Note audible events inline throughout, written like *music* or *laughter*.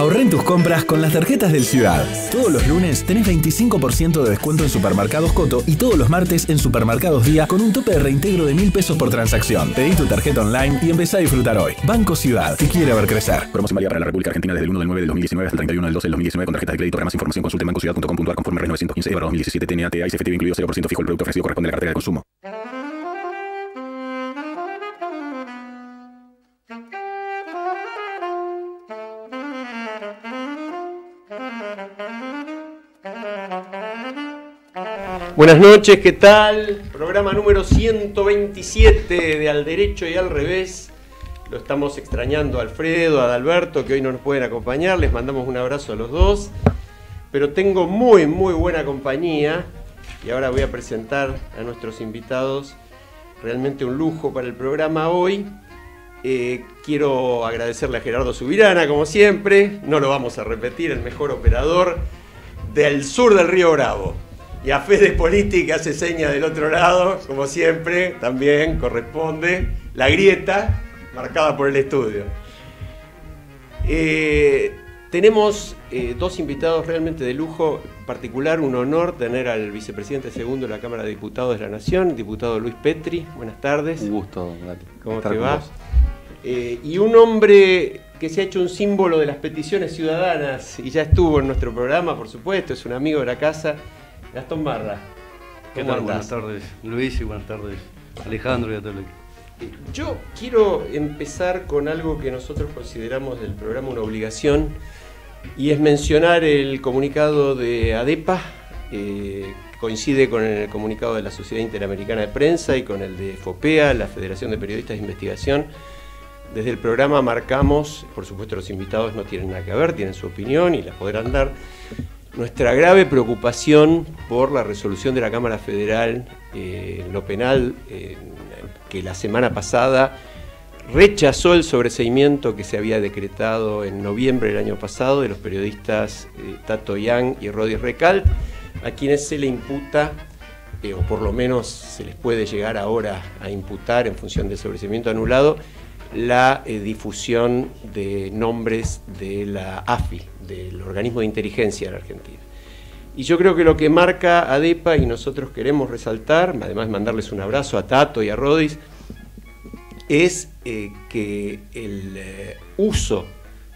Ahorra en tus compras con las tarjetas del Ciudad. Todos los lunes tenés 25% de descuento en Supermercados Coto y todos los martes en Supermercados Día con un tope de reintegro de mil pesos por transacción. Pedí tu tarjeta online y empezá a disfrutar hoy. Banco Ciudad, te quiere ver crecer. Promoción válida para la República Argentina desde el 1 de 9 de 2019 hasta 31 del 12 de 2019 con tarjetas de crédito. Para más información consulte bancociudad.com.ar conforme RES 915 2017 y incluido 0% fijo el producto ofrecido corresponde a la cartera de consumo. Buenas noches, ¿qué tal? Programa número 127 de Al Derecho y Al Revés. Lo estamos extrañando a Alfredo, a Adalberto, que hoy no nos pueden acompañar. Les mandamos un abrazo a los dos. Pero tengo muy, muy buena compañía. Y ahora voy a presentar a nuestros invitados. Realmente un lujo para el programa hoy. Eh, quiero agradecerle a Gerardo Subirana, como siempre. No lo vamos a repetir, el mejor operador del sur del Río Bravo. Y a Fede Politi, que hace señas del otro lado, como siempre, también corresponde la grieta marcada por el estudio. Eh, tenemos eh, dos invitados realmente de lujo, particular un honor tener al vicepresidente segundo de la Cámara de Diputados de la Nación, diputado Luis Petri. Buenas tardes. Un gusto, ¿Cómo te va? Eh, y un hombre que se ha hecho un símbolo de las peticiones ciudadanas y ya estuvo en nuestro programa, por supuesto, es un amigo de la casa, Gastón Barra. Buenas tardes, Luis, y buenas tardes, Alejandro y a Yo quiero empezar con algo que nosotros consideramos del programa una obligación y es mencionar el comunicado de ADEPA, eh, coincide con el comunicado de la Sociedad Interamericana de Prensa y con el de FOPEA, la Federación de Periodistas de Investigación. Desde el programa marcamos, por supuesto los invitados no tienen nada que ver, tienen su opinión y la podrán dar, nuestra grave preocupación por la resolución de la Cámara Federal en eh, lo penal, eh, que la semana pasada rechazó el sobreseimiento que se había decretado en noviembre del año pasado de los periodistas eh, Tato Yang y Rodi Recal, a quienes se le imputa, o por lo menos se les puede llegar ahora a imputar en función del sobreseimiento anulado, la eh, difusión de nombres de la AFI, del organismo de inteligencia de la Argentina. Y yo creo que lo que marca ADEPA y nosotros queremos resaltar, además mandarles un abrazo a Tato y a Rodis, es eh, que el eh, uso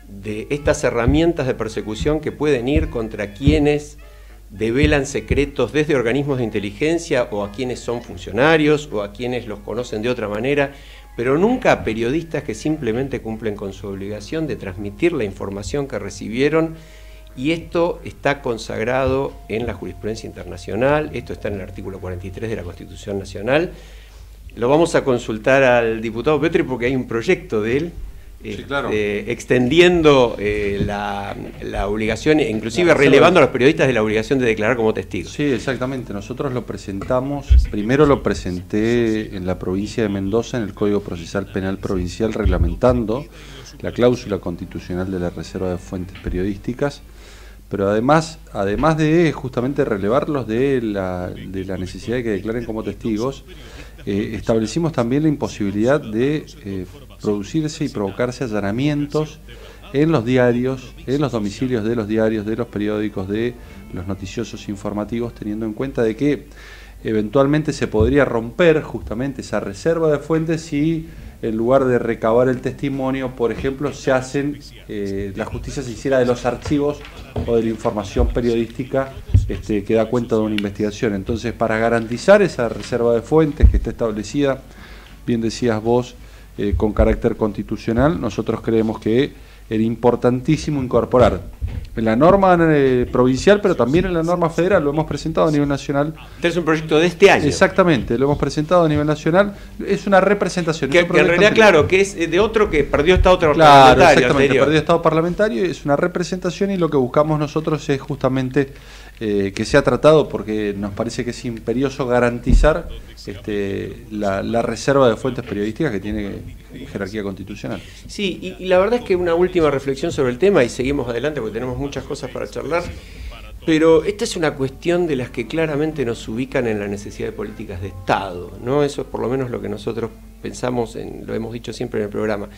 de estas herramientas de persecución que pueden ir contra quienes develan secretos desde organismos de inteligencia o a quienes son funcionarios o a quienes los conocen de otra manera, pero nunca a periodistas que simplemente cumplen con su obligación de transmitir la información que recibieron y esto está consagrado en la jurisprudencia internacional, esto está en el artículo 43 de la Constitución Nacional. Lo vamos a consultar al diputado Petri porque hay un proyecto de él este, extendiendo eh, la, la, obligación, inclusive relevando a los periodistas de la obligación de declarar como testigos. Sí, exactamente. Nosotros lo presentamos, primero lo presenté en la provincia de Mendoza, en el Código Procesal Penal Provincial, reglamentando la cláusula constitucional de la reserva de fuentes periodísticas pero además, además de justamente relevarlos de la, de la necesidad de que declaren como testigos, eh, establecimos también la imposibilidad de eh, producirse y provocarse allanamientos en los diarios, en los domicilios de los diarios, de los periódicos, de los noticiosos informativos, teniendo en cuenta de que eventualmente se podría romper justamente esa reserva de fuentes si en lugar de recabar el testimonio, por ejemplo, se hacen, eh, la justicia se hiciera de los archivos o de la información periodística este, que da cuenta de una investigación. Entonces, para garantizar esa reserva de fuentes que está establecida, bien decías vos, eh, con carácter constitucional, nosotros creemos que era importantísimo incorporar en la norma eh, provincial, pero también en la norma federal, lo hemos presentado a nivel nacional. Este es un proyecto de este año. Exactamente, lo hemos presentado a nivel nacional, es una representación. Que, en realidad, claro, que es eh, de otro que perdió Estado claro, Exactamente, perdió Estado parlamentario, es una representación y lo que buscamos nosotros es justamente eh, que se ha tratado porque nos parece que es imperioso garantizar este, la, reserva de fuentes periodísticas que tiene jerarquía constitucional. Sí, y, la verdad es que una última reflexión sobre el tema y seguimos adelante porque tenemos muchas cosas para charlar. Pero esta es una cuestión de las que claramente nos ubican en la necesidad de políticas de Estado, ¿no? Eso es por lo menos lo que nosotros pensamos, en, lo hemos dicho siempre en el programa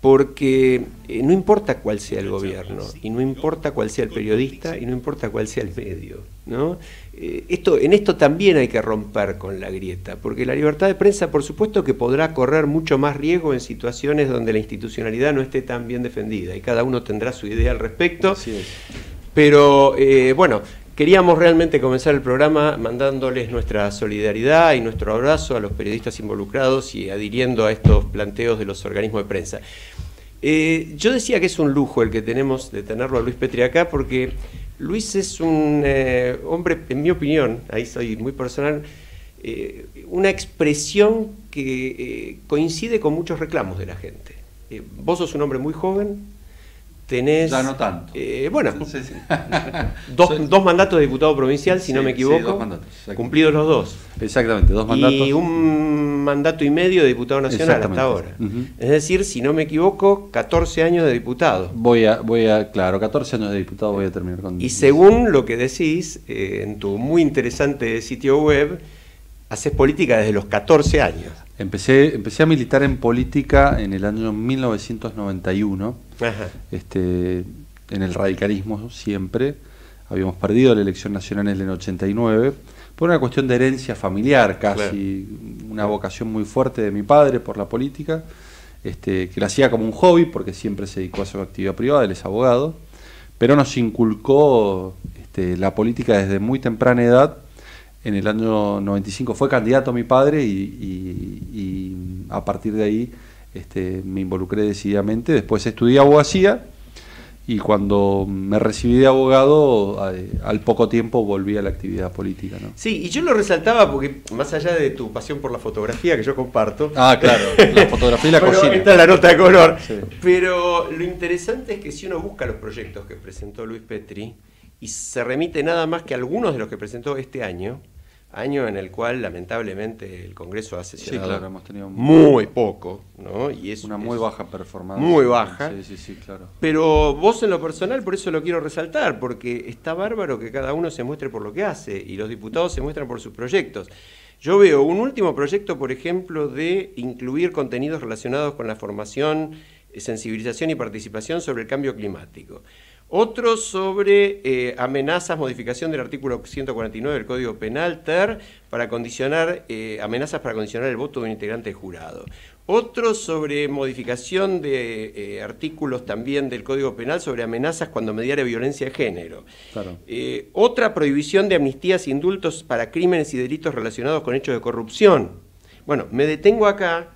porque eh, no importa cuál sea el gobierno, y no importa cuál sea el periodista, y no importa cuál sea el medio. ¿no? Eh, esto, en esto también hay que romper con la grieta, porque la libertad de prensa, por supuesto, que podrá correr mucho más riesgo en situaciones donde la institucionalidad no esté tan bien defendida, y cada uno tendrá su idea al respecto. Pero eh, bueno, Queríamos realmente comenzar el programa mandándoles nuestra solidaridad y nuestro abrazo a los periodistas involucrados y adhiriendo a estos planteos de los organismos de prensa. Eh, yo decía que es un lujo el que tenemos de tenerlo a Luis Petri acá porque Luis es un eh, hombre, en mi opinión, ahí soy muy personal, eh, una expresión que coincide con muchos reclamos de la gente. vos sos un hombre muy joven, tenés. Ya no tanto. Eh, bueno, *laughs* Dos, mandatos de diputado provincial, si no me equivoco. Dos mandatos, cumplidos los dos. Exactamente, dos mandatos. Y un mandato y medio de diputado nacional hasta ahora. Es decir, si no me equivoco, 14 años de diputado. Voy a, voy a, claro, 14 años de diputado voy a terminar con. Y según lo que decís eh, en tu muy interesante sitio web, haces política desde los 14 años. Empecé, empecé a militar en política en el año 1991 este, en el radicalismo siempre. Habíamos perdido la elección nacional en el 89 por una cuestión de herencia familiar casi, una vocación muy fuerte de mi padre por la política, este, que la hacía como un hobby porque siempre se dedicó a su actividad privada, él es abogado, pero nos inculcó este, la política desde muy temprana edad. En el año 95 fue candidato mi padre y a partir de ahí este, me involucré decididamente. Después estudié abogacía y cuando me recibí de abogado, al poco tiempo volví a la actividad política. Sí, y yo lo resaltaba porque más allá de tu pasión por la fotografía que yo comparto. Ah, claro, *laughs* la fotografía y la cocina. es la nota de color. Pero lo interesante es que si uno busca los proyectos que presentó Luis Petri y se remite nada más que algunos de los que presentó este año, año en el cual lamentablemente el Congreso ha sesionado sí, hemos tenido muy poco, ¿no? Y es una muy baja performance. Muy baja. Sí, sí, sí, claro. Pero vos en lo personal, por eso lo quiero resaltar, porque está bárbaro que cada uno se muestre por lo que hace y los diputados se muestran por sus proyectos. Yo veo un último proyecto, por ejemplo, de incluir contenidos relacionados con la formación, eh, sensibilización y participación sobre el cambio climático. Otro sobre eh, amenazas, modificación del artículo 149 del Código Penal, TER, para condicionar, eh, amenazas para condicionar el voto de un integrante jurado. Otro sobre modificación de eh, artículos también del Código Penal sobre amenazas cuando mediara violencia de género. otra prohibición de amnistías e indultos para crímenes y delitos relacionados con hechos de corrupción. Bueno, me detengo acá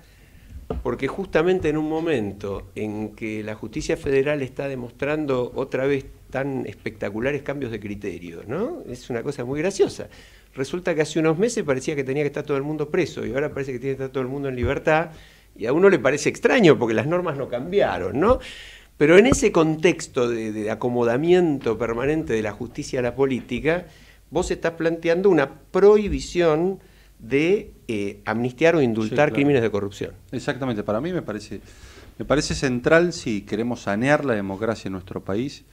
porque justamente en un momento en que la justicia federal está demostrando otra vez tan espectaculares cambios de criterio, ¿no? Es una cosa muy graciosa. Resulta que hace unos meses parecía que tenía que estar todo el mundo preso y ahora parece que tiene que estar todo el mundo en libertad y a uno le parece extraño porque las normas no cambiaron, ¿no? Pero en ese contexto de, de acomodamiento permanente de la justicia a la política, vos estás planteando una prohibición de eh, amnistiar o indultar crímenes de corrupción. Exactamente, para mí me parece, me parece central si queremos sanear la democracia en nuestro país,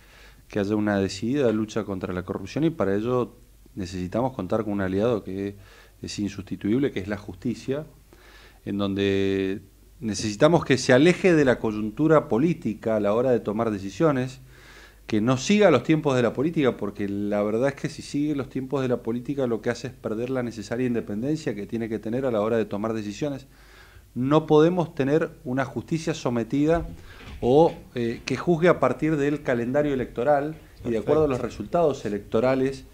que haya una decidida lucha contra la corrupción y para ello necesitamos contar con un aliado que es insustituible, que es la justicia, en donde necesitamos que se aleje de la coyuntura política a la hora de tomar decisiones, que no siga los tiempos de la política, porque la verdad es que si sigue los tiempos de la política lo que hace es perder la necesaria independencia que tiene que tener a la hora de tomar decisiones. No podemos tener una justicia sometida o eh, que juzgue a partir del calendario electoral y de acuerdo a los resultados electorales.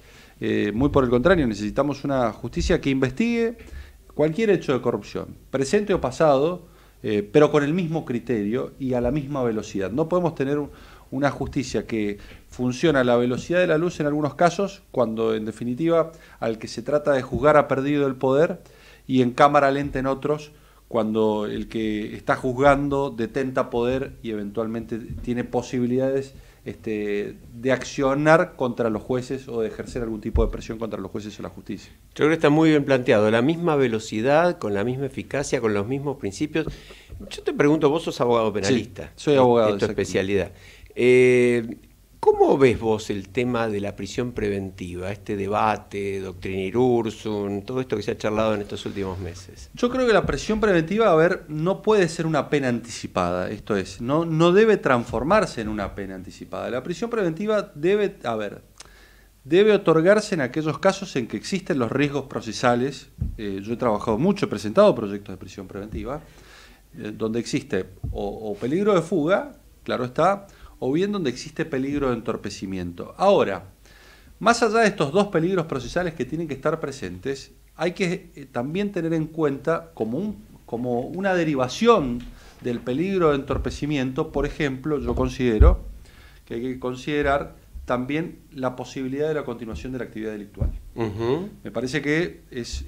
Eh, muy por el contrario, necesitamos una justicia que investigue cualquier hecho de corrupción, presente o pasado, eh, pero con el mismo criterio y a la misma velocidad. No podemos tener un una justicia que funciona a la velocidad de la luz en algunos casos, cuando en definitiva al que se trata de juzgar ha perdido el poder, y en cámara lenta en otros, cuando el que está juzgando detenta poder y eventualmente tiene posibilidades este, de accionar contra los jueces o de ejercer algún tipo de presión contra los jueces o la justicia. Yo creo que está muy bien planteado, la misma velocidad, con la misma eficacia, con los mismos principios. Yo te pregunto, vos sos abogado penalista, soy abogado. de tu especialidad. Eh, ¿Cómo ves vos el tema de la prisión preventiva, este debate, Doctrina Ursum, todo esto que se ha charlado en estos últimos meses? Yo creo que la prisión preventiva, a ver, no puede ser una pena anticipada, esto es, no, no debe transformarse en una pena anticipada. La prisión preventiva debe, a ver, debe otorgarse en aquellos casos en que existen los riesgos procesales. Eh, yo he trabajado mucho, he presentado proyectos de prisión preventiva, eh, donde existe o peligro de fuga, claro está, o bien donde existe peligro de entorpecimiento. Ahora, más allá de estos dos peligros procesales que tienen que estar presentes, hay que eh, también tener en cuenta como, un, como una derivación del peligro de entorpecimiento, por ejemplo, yo considero que hay que considerar también la posibilidad de la continuación de la actividad delictual. Me parece que es,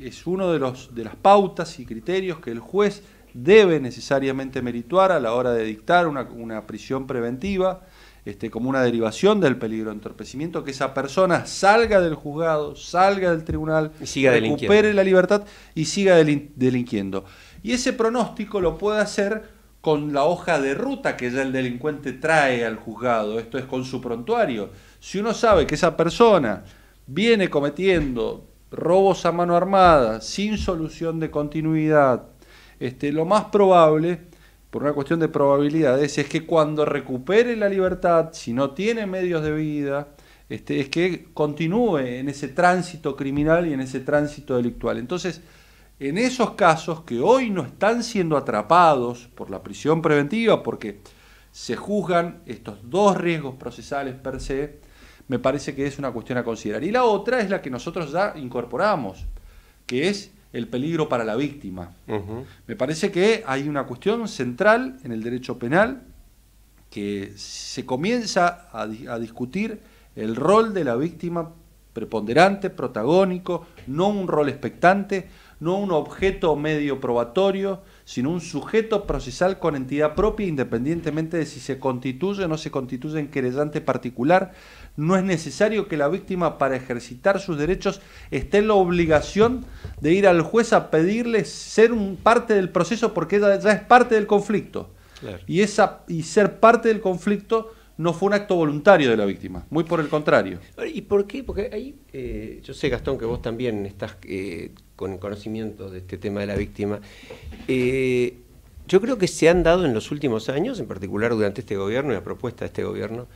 es uno de, los, de las pautas y criterios que el juez debe necesariamente merituar a la hora de dictar una, prisión preventiva, este, como una derivación del peligro de entorpecimiento, que esa persona salga del juzgado, salga del tribunal, recupere la libertad y siga delinquiendo. Y ese pronóstico lo puede hacer con la hoja de ruta que ya el delincuente trae al juzgado, esto es con su prontuario. Si uno sabe que esa persona viene cometiendo robos a mano armada sin solución de continuidad, este, lo más probable, por una cuestión de probabilidades, es que cuando recupere la libertad, si no tiene medios de vida, este, es que continúe en ese tránsito criminal y en ese tránsito delictual. Entonces, en esos casos que hoy no están siendo atrapados por la prisión preventiva, porque se juzgan estos dos riesgos procesales per se, me parece que es una cuestión a considerar. Y la otra es la que nosotros ya incorporamos, que es el peligro para la víctima. Me parece que hay una cuestión central en el derecho penal que se comienza a, a discutir el rol de la víctima preponderante, protagónico, no un rol expectante, no un objeto medio probatorio, sino un sujeto procesal con entidad propia, independientemente de si se constituye o no se constituye en querellante particular, no es necesario que la víctima para ejercitar sus derechos esté en la obligación de ir al juez a pedirle ser un parte del proceso porque ella ya es parte del conflicto. Y, esa, y ser parte del conflicto no fue un acto voluntario de la víctima, muy por el contrario. ¿Y por qué? Porque ahí, eh, yo sé Gastón que vos también estás eh, con conocimiento de este tema de la víctima. Eh, yo creo que se han dado en los últimos años, en particular durante este gobierno y la propuesta de este gobierno,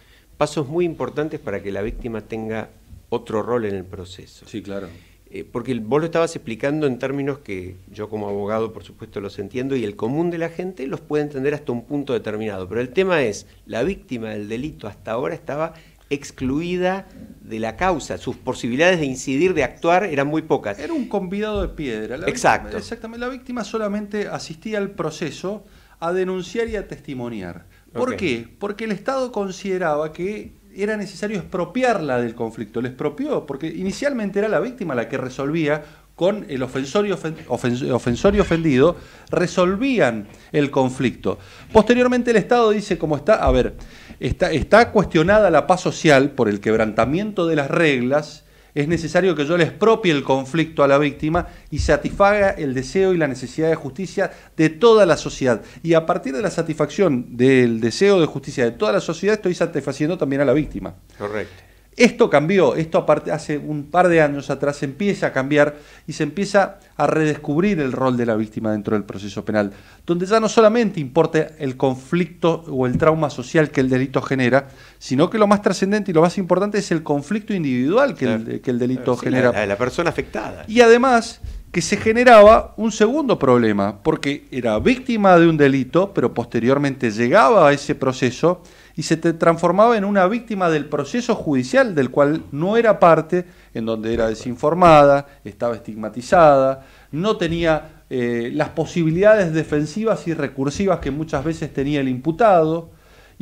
pasos muy importantes para que la víctima tenga otro rol en el proceso. Sí, claro. Eh, porque vos lo estabas explicando en términos que yo como abogado, por supuesto, los entiendo y el común de la gente los puede entender hasta un punto determinado. Pero el tema es, la víctima del delito hasta ahora estaba excluida de la causa. Sus posibilidades de incidir, de actuar, eran muy pocas. Era un convidado de piedra. Exacto. exactamente. La víctima solamente asistía al proceso a denunciar y a testimoniar. ¿Por qué? Porque el Estado consideraba que era necesario expropiarla del conflicto. La expropió, porque inicialmente era la víctima la que resolvía con el ofensor y, ofendido, resolvían el conflicto. Posteriormente el Estado dice, como está, a ver, está cuestionada la paz social por el quebrantamiento de las reglas es necesario que yo les propie el conflicto a la víctima y satisfaga el deseo y la necesidad de justicia de toda la sociedad. Y a partir de la satisfacción del deseo de justicia de toda la sociedad, estoy satisfaciendo también a la víctima. Correcto. Esto cambió, esto hace un par de años atrás empieza a cambiar y se empieza a redescubrir el rol de la víctima dentro del proceso penal, donde ya no solamente importa el conflicto o el trauma social que el delito genera, sino que lo más trascendente y lo más importante es el conflicto individual que, el, delito genera. La, la persona afectada. Y además que se generaba un segundo problema, porque era víctima de un delito, pero posteriormente llegaba a ese proceso y se transformaba en una víctima del proceso judicial del cual no era parte, en donde era desinformada, estaba estigmatizada, no tenía eh, las posibilidades defensivas y recursivas que muchas veces tenía el imputado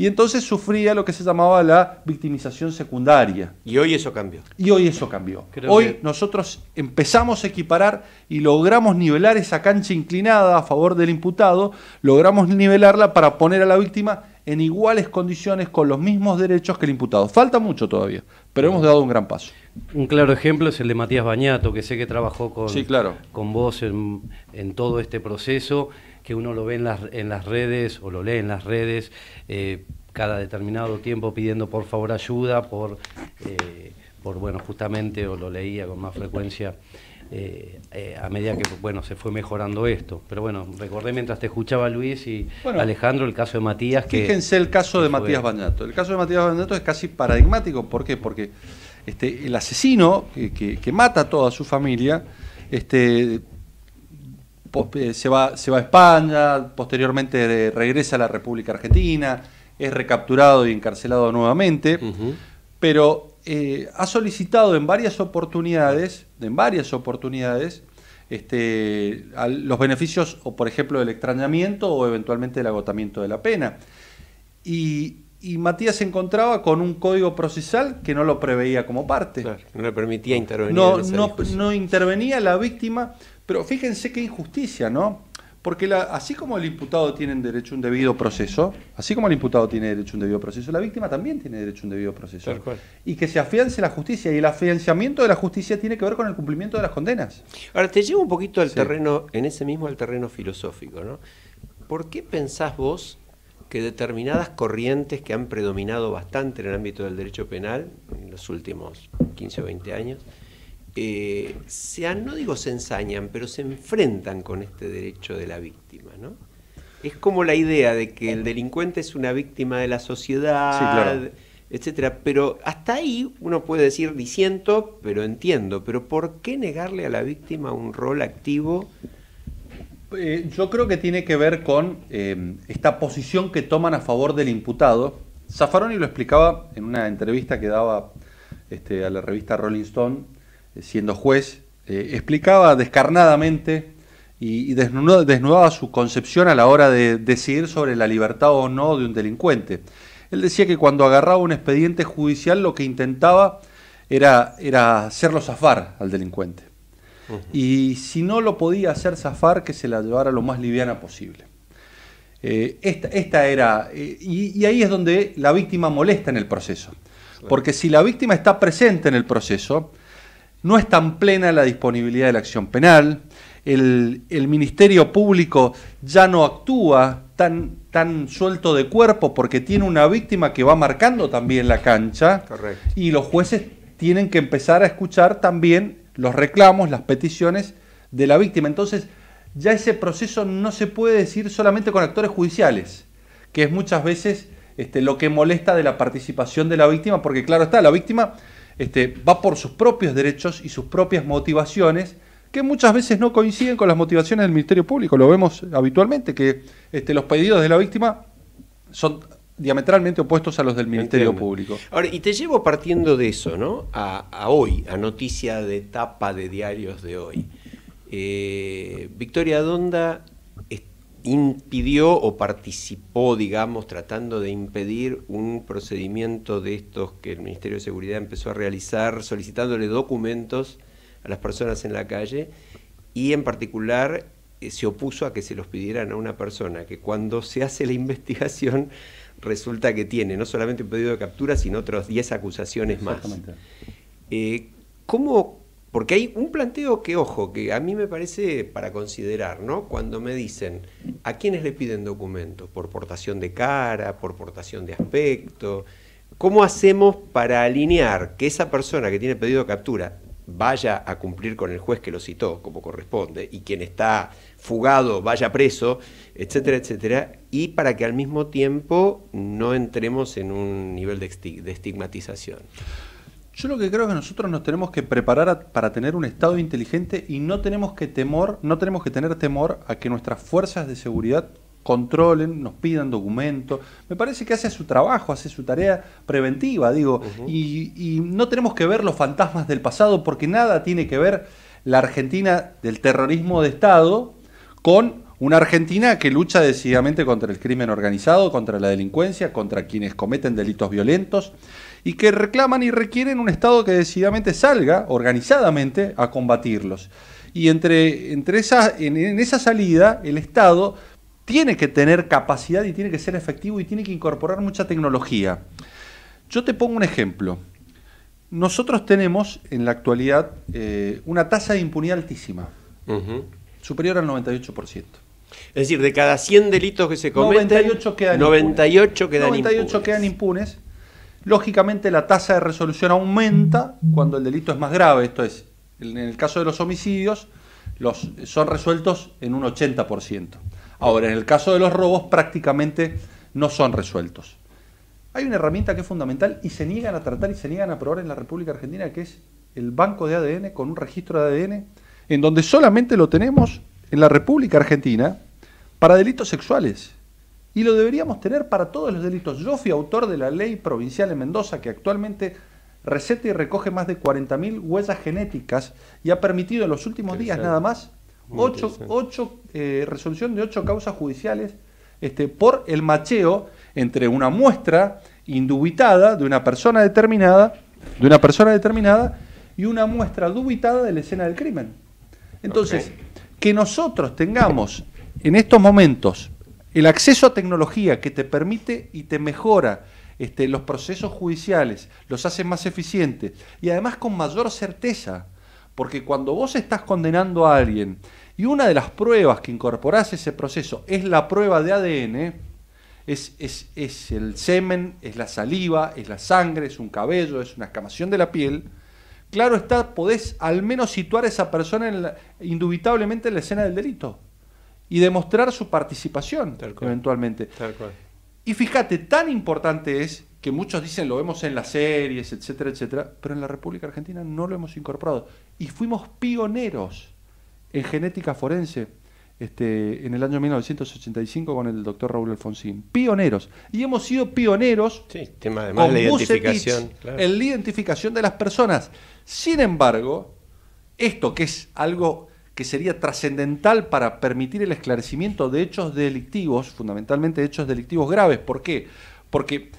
y entonces sufría lo que se llamaba la victimización secundaria. Y hoy eso cambió. Y hoy eso cambió. hoy nosotros empezamos a equiparar y logramos nivelar esa cancha inclinada a favor del imputado, logramos nivelarla para poner a la víctima en iguales condiciones, con los mismos derechos que el imputado. Falta mucho todavía, pero hemos dado un gran paso. Un claro ejemplo es el de Matías Bañato, que sé que trabajó con, con vos en, en todo este proceso que uno lo ve en las, en las redes o lo lee en las redes eh, cada determinado tiempo pidiendo por favor ayuda, por, eh, por bueno, justamente, o lo leía con más frecuencia. Eh, a medida que bueno se fue mejorando esto. Pero bueno, recordé mientras te escuchaba Luis y Alejandro el caso de Matías. Que, fíjense el caso de Matías Bandato. El caso de Matías Bandato es casi paradigmático. ¿Por qué? Porque este, el asesino que, mata a toda su familia este, eh, se va, se va a España, posteriormente regresa a la República Argentina, es recapturado y encarcelado nuevamente, pero eh, ha solicitado en varias oportunidades, en varias oportunidades, este, los beneficios, o por ejemplo, del extrañamiento o eventualmente el agotamiento de la pena. Y, Matías se encontraba con un código procesal que no lo preveía como parte. no le permitía intervenir. no intervenía la víctima pero fíjense qué injusticia, ¿no? Porque así como el imputado tiene derecho a un debido proceso, así como el imputado tiene derecho a un debido proceso, la víctima también tiene derecho a un debido proceso. Y que se afiance la justicia. Y el afianzamiento de la justicia tiene que ver con el cumplimiento de las condenas. Ahora, te llevo un poquito al terreno, en ese mismo al terreno filosófico, ¿no? ¿Por qué pensás vos que determinadas corrientes que han predominado bastante en el ámbito del derecho penal en los últimos 15 o 20 años, eh, no digo se ensañan, pero se enfrentan con este derecho de la víctima, ¿no? Es como la idea de que el delincuente es una víctima de la sociedad, etcétera. Pero hasta ahí uno puede decir disiento, pero entiendo. Pero ¿por qué negarle a la víctima un rol activo? Eh, yo creo que tiene que ver con em, esta posición que toman a favor del imputado. Zaffaroni lo explicaba en una entrevista que daba este, a la revista Rolling Stone eh, siendo juez, eh, explicaba descarnadamente y, desnudaba, su concepción a la hora de decidir sobre la libertad o no de un delincuente. Él decía que cuando agarraba un expediente judicial lo que intentaba era, era hacerlo zafar al delincuente. Y si no lo podía hacer zafar, que se la llevara lo más liviana posible. Eh, esta, era, y, ahí es donde la víctima molesta en el proceso. Porque si la víctima está presente en el proceso, no es tan plena la disponibilidad de la acción penal, el, Ministerio Público ya no actúa tan, tan, suelto de cuerpo porque tiene una víctima que va marcando también la cancha y los jueces tienen que empezar a escuchar también los reclamos, las peticiones de la víctima. Entonces, ya ese proceso no se puede decir solamente con actores judiciales, que es muchas veces este, lo que molesta de la participación de la víctima, porque claro está, la víctima este, va por sus propios derechos y sus propias motivaciones, que muchas veces no coinciden con las motivaciones del Ministerio Público. Lo vemos habitualmente, que este, los pedidos de la víctima son diametralmente opuestos a los del Ministerio Público. Ahora, y te llevo partiendo de eso, ¿no? A, hoy, a noticia de tapa de diarios de hoy. Eh, Victoria Donda impidió o participó, digamos, tratando de impedir un procedimiento de estos que el Ministerio de Seguridad empezó a realizar solicitándole documentos a las personas en la calle y en particular eh, se opuso a que se los pidieran a una persona que cuando se hace la *laughs* investigación resulta que tiene no solamente un pedido de captura sino otras 10 acusaciones más. Eh, ¿Cómo porque hay un planteo que, ojo, que a mí me parece para considerar, ¿no? Cuando me dicen, ¿a quiénes le piden documentos? ¿Por portación de cara? ¿Por portación de aspecto? ¿Cómo hacemos para alinear que esa persona que tiene pedido de captura vaya a cumplir con el juez que lo citó, como corresponde, y quien está fugado vaya preso, etcétera, etcétera, y para que al mismo tiempo no entremos en un nivel de estigmatización? Yo lo que creo es que nosotros nos tenemos que preparar para tener un Estado inteligente y no tenemos que temor, no tenemos que tener temor a que nuestras fuerzas de seguridad controlen, nos pidan documentos. Me parece que hace su trabajo, hace su tarea preventiva, digo. y, no tenemos que ver los fantasmas del pasado porque nada tiene que ver la Argentina del terrorismo de Estado con una Argentina que lucha decididamente contra el crimen organizado, contra la delincuencia, contra quienes cometen delitos violentos y que reclaman y requieren un Estado que decididamente salga, organizadamente, a combatirlos. Y entre, entre en, esa salida, el Estado tiene que tener capacidad y tiene que ser efectivo y tiene que incorporar mucha tecnología. Yo te pongo un ejemplo. Nosotros tenemos en la actualidad eh, una tasa de impunidad altísima, superior al 98%. Es decir, de cada 100 delitos que se cometen, 98 quedan 98 quedan impunes Lógicamente la tasa de resolución aumenta cuando el delito es más grave, esto es, en el caso de los homicidios, los, son resueltos en un 80%. Ahora, en el caso de los robos prácticamente no son resueltos. Hay una herramienta que es fundamental y se niegan a tratar y se niegan a probar en la República Argentina, que es el banco de ADN con un registro de ADN, en donde solamente lo tenemos en la República Argentina para delitos sexuales y lo deberíamos tener para todos los delitos. Yo fui autor de la ley provincial en Mendoza que actualmente receta y recoge más de 40.000 huellas genéticas y ha permitido en los últimos días nada más eh, resolución de ocho causas judiciales este, por el macheo entre una muestra indubitada de una persona determinada, de una persona determinada y una muestra dubitada de la escena del crimen. Entonces, que nosotros tengamos en estos momentos el acceso a tecnología que te permite y te mejora este, los procesos judiciales, los hace más eficientes y además con mayor certeza, porque cuando vos estás condenando a alguien y una de las pruebas que incorporás a ese proceso es la prueba de ADN, es, es, el semen, es la saliva, es la sangre, es un cabello, es una escamación de la piel, claro está, podés al menos situar a esa persona en indubitablemente en la escena del delito y demostrar su participación eventualmente. Y fíjate, tan importante es que muchos dicen lo vemos en las series, etcétera, etcétera, pero en la República Argentina no lo hemos incorporado. Y fuimos pioneros en genética forense este, en el año 1985 con el doctor Raúl Alfonsín. Pioneros. Y hemos sido pioneros con en la identificación de las personas. Sin embargo, esto que es algo que sería trascendental para permitir el esclarecimiento de hechos delictivos, fundamentalmente hechos delictivos graves. ¿Por qué? Porque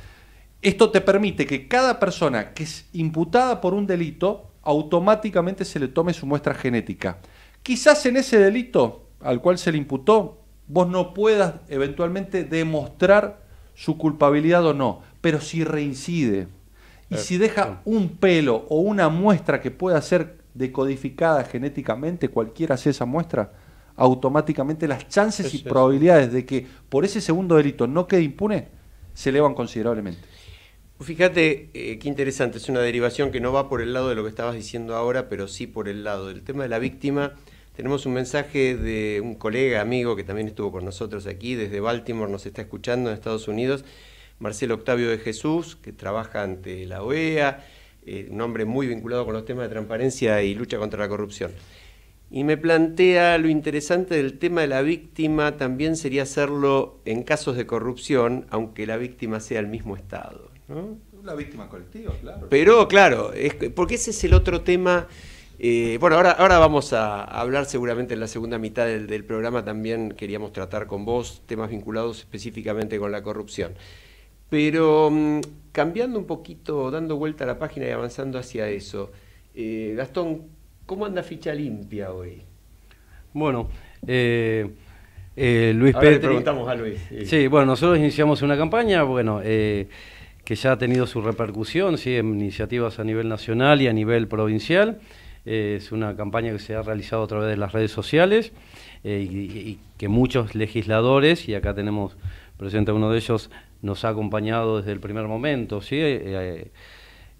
esto te permite que cada persona que es imputada por un delito automáticamente se le tome su muestra genética. Quizás en ese delito al cual se le imputó, vos no puedas eventualmente demostrar su culpabilidad o no, pero si reincide y eh, si deja un pelo o una muestra que pueda ser decodificada genéticamente, cualquiera hace esa muestra, automáticamente las chances y probabilidades de que por ese segundo delito no quede impune se elevan considerablemente. Fíjate eh, qué interesante, es una derivación que no va por el lado de lo que estabas diciendo ahora, pero sí por el lado del tema de la víctima. Tenemos un mensaje de un colega, amigo, que también estuvo con nosotros aquí, desde Baltimore, nos está escuchando en Estados Unidos, Marcelo Octavio de Jesús, que trabaja ante la OEA, eh, un hombre muy vinculado con los temas de transparencia y lucha contra la corrupción. Y me plantea lo interesante del tema de la víctima también sería hacerlo en casos de corrupción, aunque la víctima sea el mismo Estado. La víctima colectiva, claro. Pero claro, porque ese es el otro tema. Eh, bueno, ahora, ahora vamos a hablar seguramente en la segunda mitad del, del, programa, también queríamos tratar con vos temas vinculados específicamente con la corrupción. Pero mm, cambiando un poquito, dando vuelta a la página y avanzando hacia eso, eh, Gastón, ¿cómo anda ficha limpia hoy? Bueno, eh, eh Luis Ahora le preguntamos a Luis. Sí, bueno, nosotros iniciamos una campaña, bueno, eh, que ya ha tenido su repercusión, sí, en iniciativas a nivel nacional y a nivel provincial. es una campaña que se ha realizado a través de las redes sociales y, y que muchos legisladores, y acá tenemos presente uno de ellos, nos ha acompañado desde el primer momento, ¿sí? Eh, eh,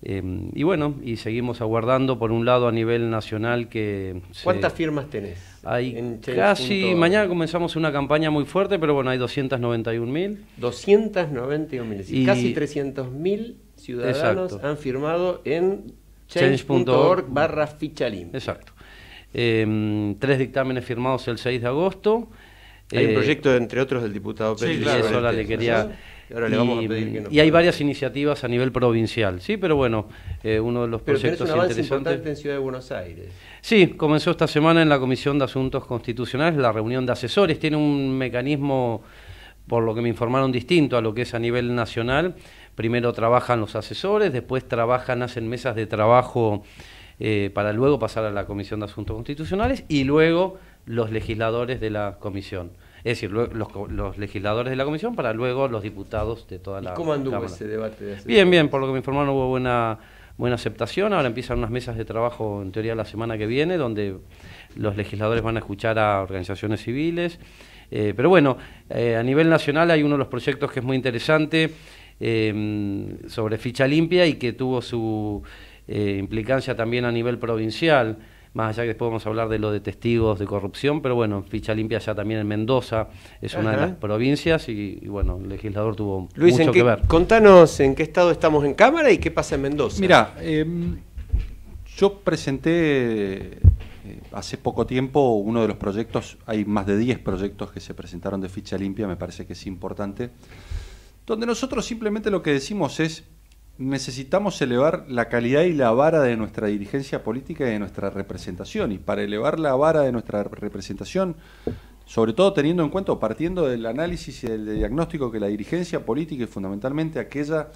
em, y bueno, y seguimos aguardando por un lado a nivel nacional que... ¿Cuántas firmas tenés? Hay casi, mañana comenzamos una campaña muy fuerte, pero bueno, hay 291 mil. 291 mil, y... casi 300 mil ciudadanos han firmado en change.org barra ficha Exacto. Em, tres dictámenes firmados el 6 de agosto. Hay un eh, proyecto, entre otros, del diputado Pérez. Sí, le quería... Y, hay varias iniciativas a nivel provincial, sí, pero bueno, eh, uno de los pero proyectos interesantes. en Ciudad de Buenos Aires. Sí, comenzó esta semana en la Comisión de Asuntos Constitucionales la reunión de asesores. Tiene un mecanismo, por lo que me informaron, distinto a lo que es a nivel nacional. Primero trabajan los asesores, después trabajan, hacen mesas de trabajo eh, para luego pasar a la Comisión de Asuntos Constitucionales y luego los legisladores de la comisión es decir, los, legisladores de la comisión para luego los diputados de toda la. ¿Y ¿Cómo anduvo Cámara. debate? bien, bien, por lo que me informaron hubo buena, buena aceptación. Ahora empiezan unas mesas de trabajo, en teoría, la semana que viene, donde los legisladores van a escuchar a organizaciones civiles. Eh, pero bueno, eh, a nivel nacional hay uno de los proyectos que es muy interesante em, sobre ficha limpia y que tuvo su eh, implicancia también a nivel provincial más allá que después vamos a hablar de lo de testigos de corrupción, pero bueno, ficha limpia ya también en Mendoza, es una de las provincias y, bueno, el legislador tuvo Luis, mucho que ver. Contanos en qué estado estamos en Cámara y qué pasa en Mendoza. Mira, em, yo presenté eh, hace poco tiempo uno de los proyectos, hay más de 10 proyectos que se presentaron de ficha limpia, me parece que es importante, donde nosotros simplemente lo que decimos es necesitamos elevar la calidad y la vara de nuestra dirigencia política y de nuestra representación. Y para elevar la vara de nuestra representación, sobre todo teniendo en cuenta, partiendo del análisis y del diagnóstico que la dirigencia política y fundamentalmente aquella,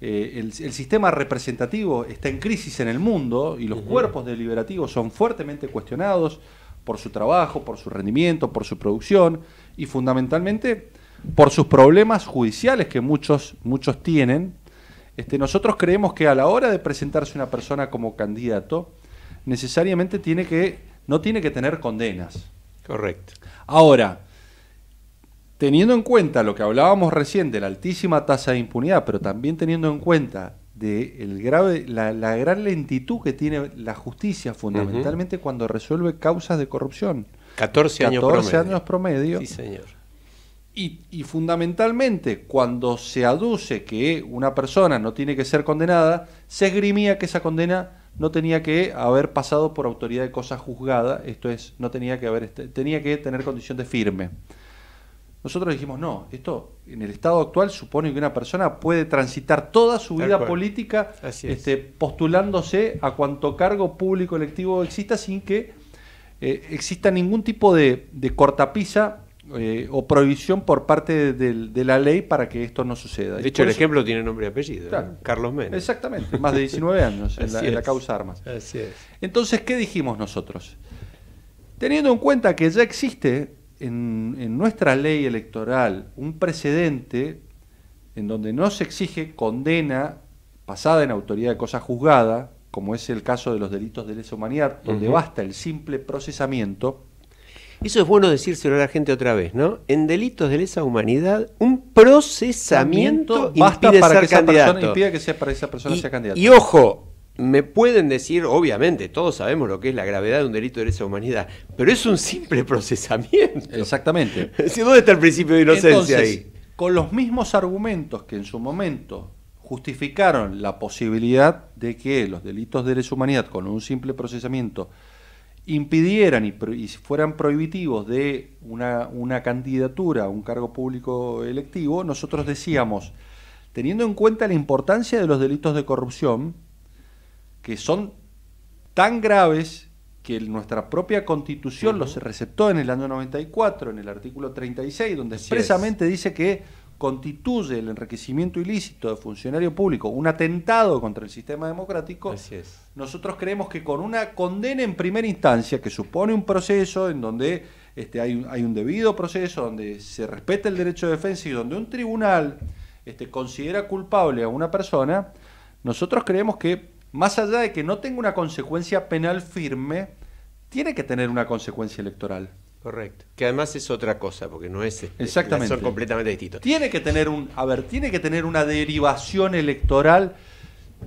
eh, el, sistema representativo está en crisis en el mundo y los cuerpos deliberativos son fuertemente cuestionados por su trabajo, por su rendimiento, por su producción y fundamentalmente por sus problemas judiciales que muchos, muchos tienen este, nosotros creemos que a la hora de presentarse una persona como candidato, necesariamente tiene que, no tiene que tener condenas. Correcto. Ahora, teniendo en cuenta lo que hablábamos recién de la altísima tasa de impunidad, pero también teniendo en cuenta de grave, la, gran lentitud que tiene la justicia, fundamentalmente cuando resuelve causas de corrupción. 14 años años promedio. Sí, señor. Y, fundamentalmente, cuando se aduce que una persona no tiene que ser condenada, se esgrimía que esa condena no tenía que haber pasado por autoridad de cosa juzgada, esto es, no tenía que haber, este, tenía que tener condición de firme. Nosotros dijimos, no, esto en el estado actual supone que una persona puede transitar toda su vida política este, postulándose a cuanto cargo público electivo exista sin que eh, exista ningún tipo de, de cortapisa eh, o prohibición por parte de, la ley para que esto no suceda. De hecho, el ejemplo tiene nombre y apellido, Carlos Menem. Exactamente, más de 19 años en, la, causa armas. Entonces, ¿qué dijimos nosotros? Teniendo en cuenta que ya existe en, nuestra ley electoral un precedente en donde no se exige condena pasada en autoridad de cosa juzgada, como es el caso de los delitos de lesa humanidad, donde basta el simple procesamiento, eso es bueno decírselo a la gente otra vez, ¿no? En delitos de lesa humanidad, un procesamiento basta impide para que esa persona impida que sea para esa persona y, sea candidato. Y ojo, me pueden decir, obviamente, todos sabemos lo que es la gravedad de un delito de lesa humanidad, pero es un simple procesamiento. Exactamente. *laughs* ¿Dónde está el principio de inocencia ahí? Con los mismos argumentos que en su momento justificaron la posibilidad de que los delitos de lesa humanidad con un simple procesamiento impidieran y, fueran prohibitivos de una, una candidatura a un cargo público electivo, nosotros decíamos, teniendo en cuenta la importancia de los delitos de corrupción, que son tan graves que nuestra propia constitución los receptó en el año 94, en el artículo 36, donde expresamente dice que constituye el enriquecimiento ilícito de funcionario público un atentado contra el sistema democrático, nosotros creemos que con una condena en primera instancia, que supone un proceso en donde este, hay, un, debido proceso, donde se respeta el derecho de defensa y donde un tribunal este, considera culpable a una persona, nosotros creemos que más allá de que no tenga una consecuencia penal firme, tiene que tener una consecuencia electoral. Correcto. Que además es otra cosa, porque no es este, Exactamente. son completamente distintos. Tiene que tener un, a ver, tiene que tener una derivación electoral,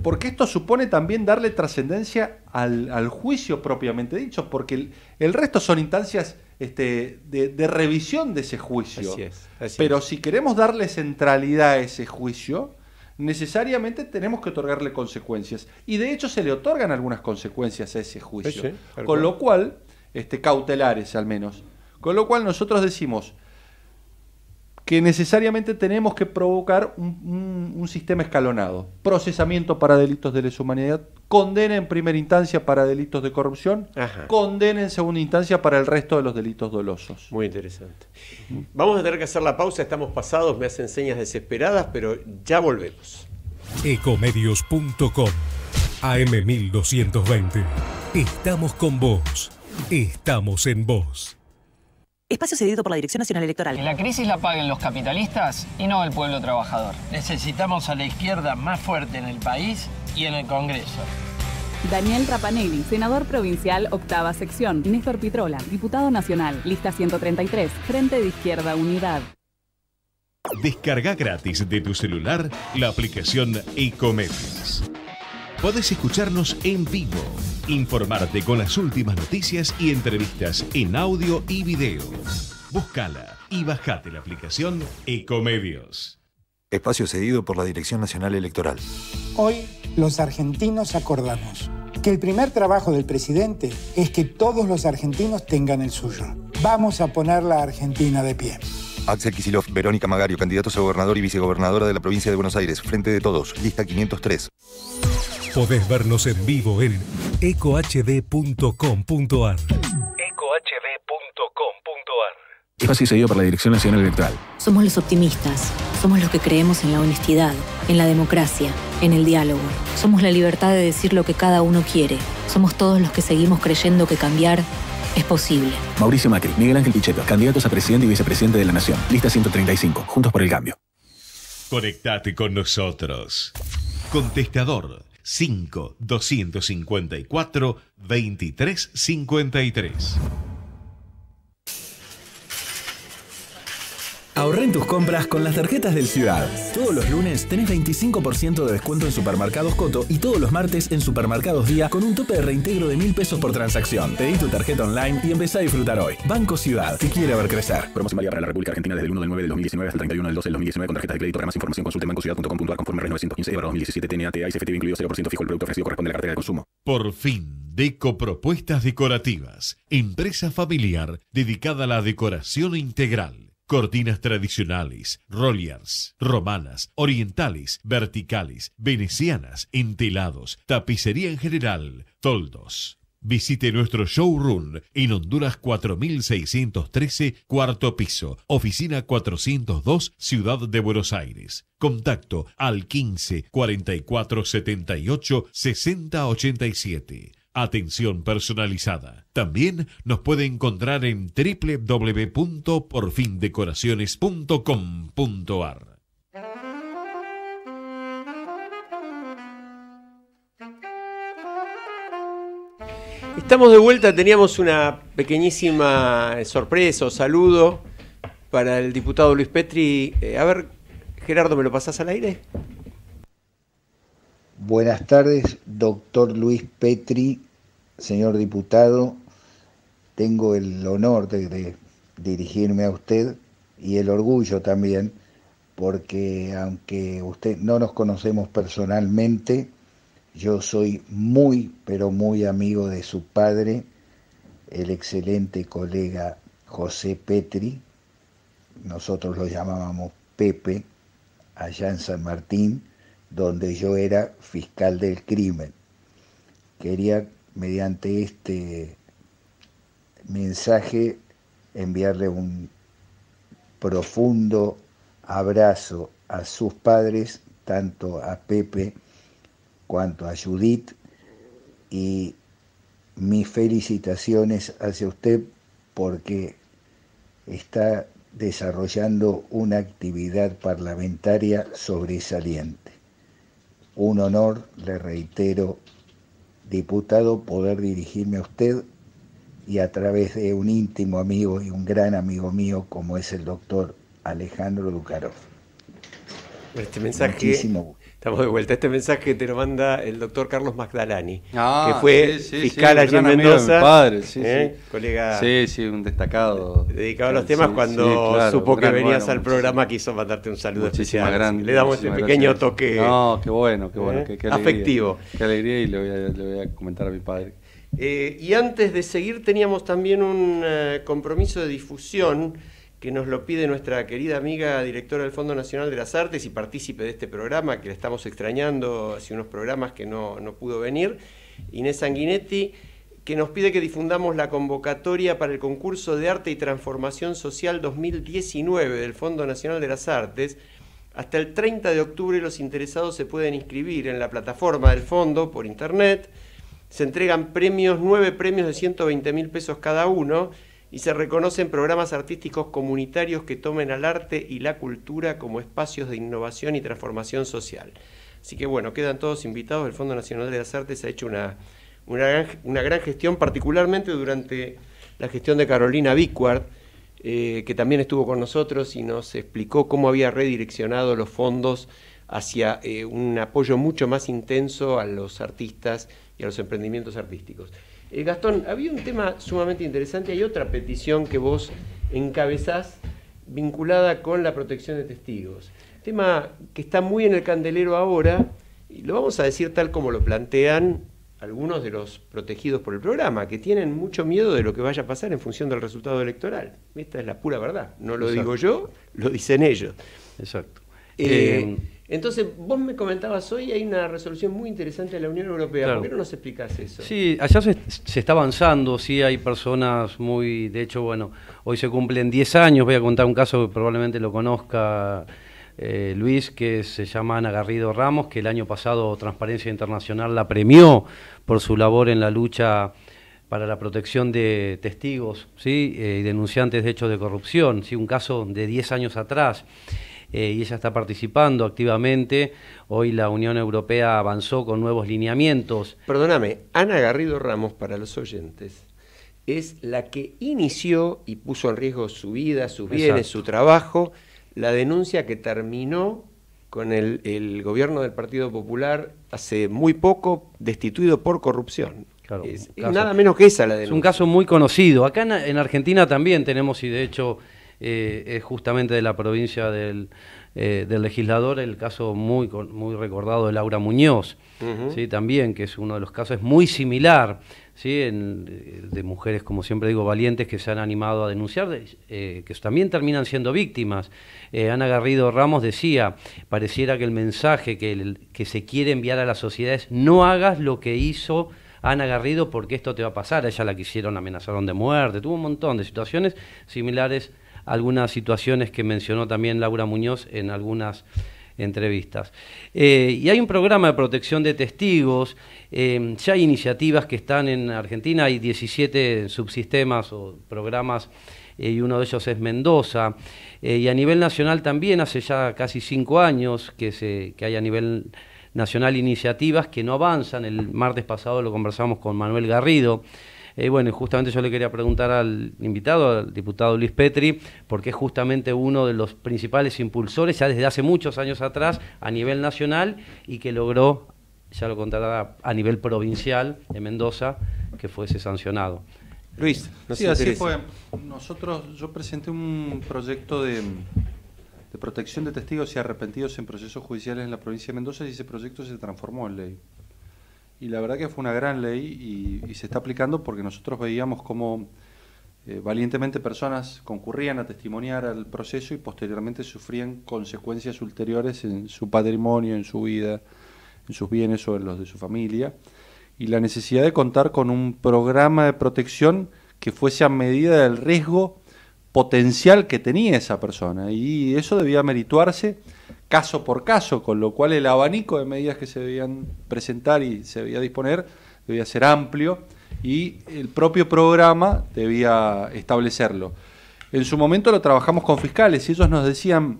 porque esto supone también darle trascendencia al, juicio propiamente dicho, porque el, resto son instancias este, de, revisión de ese juicio. Así es, Pero si queremos darle centralidad a ese juicio, necesariamente tenemos que otorgarle consecuencias. Y de hecho se le otorgan algunas consecuencias a ese juicio. Con lo cual este, cautelares al menos. Con lo cual nosotros decimos que necesariamente tenemos que provocar un, sistema escalonado. Procesamiento para delitos de lesa humanidad, condena en primera instancia para delitos de corrupción, condena en segunda instancia para el resto de los delitos dolosos. Muy interesante. Vamos a tener que hacer la pausa, estamos pasados, me hacen señas desesperadas, pero ya volvemos. Ecomedios.com AM1220. Estamos con vos. Estamos en voz. Espacio cedido por la Dirección Nacional Electoral. la crisis la paguen los capitalistas y no el pueblo trabajador. Necesitamos a la izquierda más fuerte en el país y en el Congreso. Daniel Rapanelli, senador provincial, octava sección. Néstor Pitrola, diputado nacional, lista 133, Frente de Izquierda Unidad. Descarga gratis de tu celular la aplicación Ecomedios. Podés escucharnos en vivo, informarte con las últimas noticias y entrevistas en audio y video. Búscala y bajate la aplicación Ecomedios. Espacio cedido por la Dirección Nacional Electoral. Hoy los argentinos acordamos que el primer trabajo del presidente es que todos los argentinos tengan el suyo. Vamos a poner la Argentina de pie. Axel Kisilov, Verónica Magario, candidatos a gobernador y vicegobernadora de la provincia de Buenos Aires, Frente de Todos, lista 503. Podés vernos en vivo en ecohd.com.ar. ecohd.com.ar. Espacio seguido por la Dirección Nacional Electoral. Somos los optimistas. Somos los que creemos en la honestidad, en la democracia, en el diálogo. Somos la libertad de decir lo que cada uno quiere. Somos todos los que seguimos creyendo que cambiar es posible. Mauricio Macri, Miguel Ángel Pichetto, candidatos a presidente y vicepresidente de la Nación. Lista 135, Juntos por el Cambio. Conectate con nosotros. Contestador Cinco, doscientos cincuenta y cuatro, veintitrés cincuenta y tres. Ahorren en tus compras con las tarjetas del Ciudad. Todos los lunes tenés 25% de descuento en Supermercados Coto y todos los martes en Supermercados Día con un tope de reintegro de mil pesos por transacción. Pedí tu tarjeta online y empezá a disfrutar hoy. Banco Ciudad, te quiere ver crecer. Promoción válida para la República Argentina desde el 1 del 9 del 2019 hasta el 31 del 12 del 2019 con tarjetas de crédito. Para más información consulte bancociudad.com.ar conforme r 915 2017 TNATA y CFTV incluido 0% fijo. El producto ofrecido corresponde a la cartera de consumo. Por fin, Deco Propuestas Decorativas, empresa familiar dedicada a la decoración integral cortinas tradicionales, rolliers, romanas, orientales, verticales, venecianas, entelados, tapicería en general, toldos. Visite nuestro showroom en Honduras 4613, cuarto piso, oficina 402, Ciudad de Buenos Aires. Contacto al 15 44 78 60 atención personalizada. También nos puede encontrar en www.porfindecoraciones.com.ar. Estamos de vuelta, teníamos una pequeñísima sorpresa o saludo para el diputado Luis Petri. Eh, a ver, Gerardo, ¿me lo pasás al aire? Buenas tardes, doctor Luis Petri, señor diputado. Tengo el honor de, dirigirme a usted y el orgullo también, porque aunque usted no nos conocemos personalmente, yo soy muy, pero muy amigo de su padre, el excelente colega José Petri. Nosotros lo llamábamos Pepe, allá en San Martín donde yo era fiscal del crimen. Quería, mediante este mensaje, enviarle un profundo abrazo a sus padres, tanto a Pepe cuanto a Judith, y mis felicitaciones hacia usted porque está desarrollando una actividad parlamentaria sobresaliente. Un honor, le reitero, diputado, poder dirigirme a usted y a través de un íntimo amigo y un gran amigo mío como es el doctor Alejandro Ducarov. Este gusto. Estamos de vuelta. Este mensaje te lo manda el doctor Carlos Magdalani, que ah, fue fiscal sí, allí en Mendoza. padre, ¿eh? Colega. Sí, sí, un destacado. Dedicado a los temas. cuando supo que venías al programa, quiso mandarte un saludo especial. Le damos este pequeño toque. No, qué bueno, qué bueno. afectivo. Qué alegría y le voy a, le voy a comentar a mi padre. Eh, y antes de seguir, teníamos también un eh, compromiso de difusión que nos lo pide nuestra querida amiga directora del Fondo Nacional de las Artes y partícipe de este programa, que la estamos extrañando hace unos programas que no, no pudo venir, Inés Sanguinetti, que nos pide que difundamos la convocatoria para el concurso de arte y transformación social 2019 del Fondo Nacional de las Artes. Hasta el 30 de octubre los interesados se pueden inscribir en la plataforma del fondo por internet. Se entregan premios, nueve premios de 120 mil pesos cada uno y se reconocen programas artísticos comunitarios que tomen al arte y la cultura como espacios de innovación y transformación social. Así que bueno, quedan todos invitados. El Fondo Nacional de las Artes ha hecho una, gran, gestión, particularmente durante la gestión de Carolina Bickward, eh, que también estuvo con nosotros y nos explicó cómo había redireccionado los fondos hacia eh, un apoyo mucho más intenso a los artistas y a los emprendimientos artísticos. Eh, Gastón, había un tema sumamente interesante, hay otra petición que vos encabezás vinculada con la protección de testigos. Tema que está muy en el candelero ahora, y lo vamos a decir tal como lo plantean algunos de los protegidos por el programa, que tienen mucho miedo de lo que vaya a pasar en función del resultado electoral. Esta es la pura verdad. No lo digo yo, lo dicen ellos. Exacto. Eh, eh, entonces, vos me comentabas hoy, hay una resolución muy interesante de la Unión Europea. ¿Por qué no nos explicas eso? Sí, allá se, está avanzando, sí, hay personas muy. De hecho, bueno, hoy se cumplen 10 años. Voy a contar un caso que probablemente lo conozca eh, Luis, que se llama Ana Garrido Ramos, que el año pasado Transparencia Internacional la premió por su labor en la lucha para la protección de testigos eh, y denunciantes de hechos de corrupción, ¿sí? un caso de 10 años atrás. Eh, y ella está participando activamente. Hoy la Unión Europea avanzó con nuevos lineamientos. Perdóname, Ana Garrido Ramos, para los oyentes, es la que inició y puso en riesgo su vida, sus bienes, su trabajo, la denuncia que terminó con el, gobierno del Partido Popular hace muy poco, destituido por corrupción. es, nada menos que esa la denuncia. Es un caso muy conocido. Acá en Argentina también tenemos, y de hecho eh, es justamente de la provincia del, eh, legislador, el caso muy, muy recordado de Laura Muñoz, ¿sí? también, que es uno de los casos, muy similar, ¿sí? Eh, de mujeres, como siempre digo, valientes que se han animado a denunciar, que también terminan siendo víctimas. Ana Garrido Ramos decía, pareciera que el mensaje que, que se quiere enviar a la sociedad es no hagas lo que hizo Ana Garrido porque esto te va a pasar, a ella la quisieron, amenazaron de muerte, tuvo un montón de situaciones similares algunas situaciones que mencionó también Laura Muñoz en algunas entrevistas. Eh, y hay un programa de protección de testigos, eh, ya hay iniciativas que están en Argentina, hay 17 subsistemas o programas eh, y uno de ellos es Mendoza. y a nivel nacional también, hace ya casi cinco años que, se, que hay a nivel nacional iniciativas que no avanzan. El martes pasado lo conversamos con Manuel Garrido eh, y bueno, justamente yo le quería preguntar al invitado, al diputado Luis Petri, porque es justamente uno de los principales impulsores ya desde hace muchos años atrás a nivel nacional y que logró, ya lo contará a nivel provincial de Mendoza, que fuese sancionado. Luis, sí, así fue. Nosotros, yo presenté un proyecto de protección de testigos y arrepentidos en procesos judiciales en la provincia de Mendoza y ese proyecto se transformó en ley y la verdad que fue una gran ley y, se está aplicando porque nosotros veíamos cómo eh, valientemente personas concurrían a testimoniar al proceso y posteriormente sufrían consecuencias ulteriores en su patrimonio, en su vida, en sus bienes o en los de su familia. Y la necesidad de contar con un programa de protección que fuese a medida del riesgo potencial que tenía esa persona. Y eso debía merituarse caso por caso, con lo cual el abanico de medidas que se debían presentar y se debía disponer debía ser amplio y el propio programa debía establecerlo. En su momento lo trabajamos con fiscales y ellos nos decían,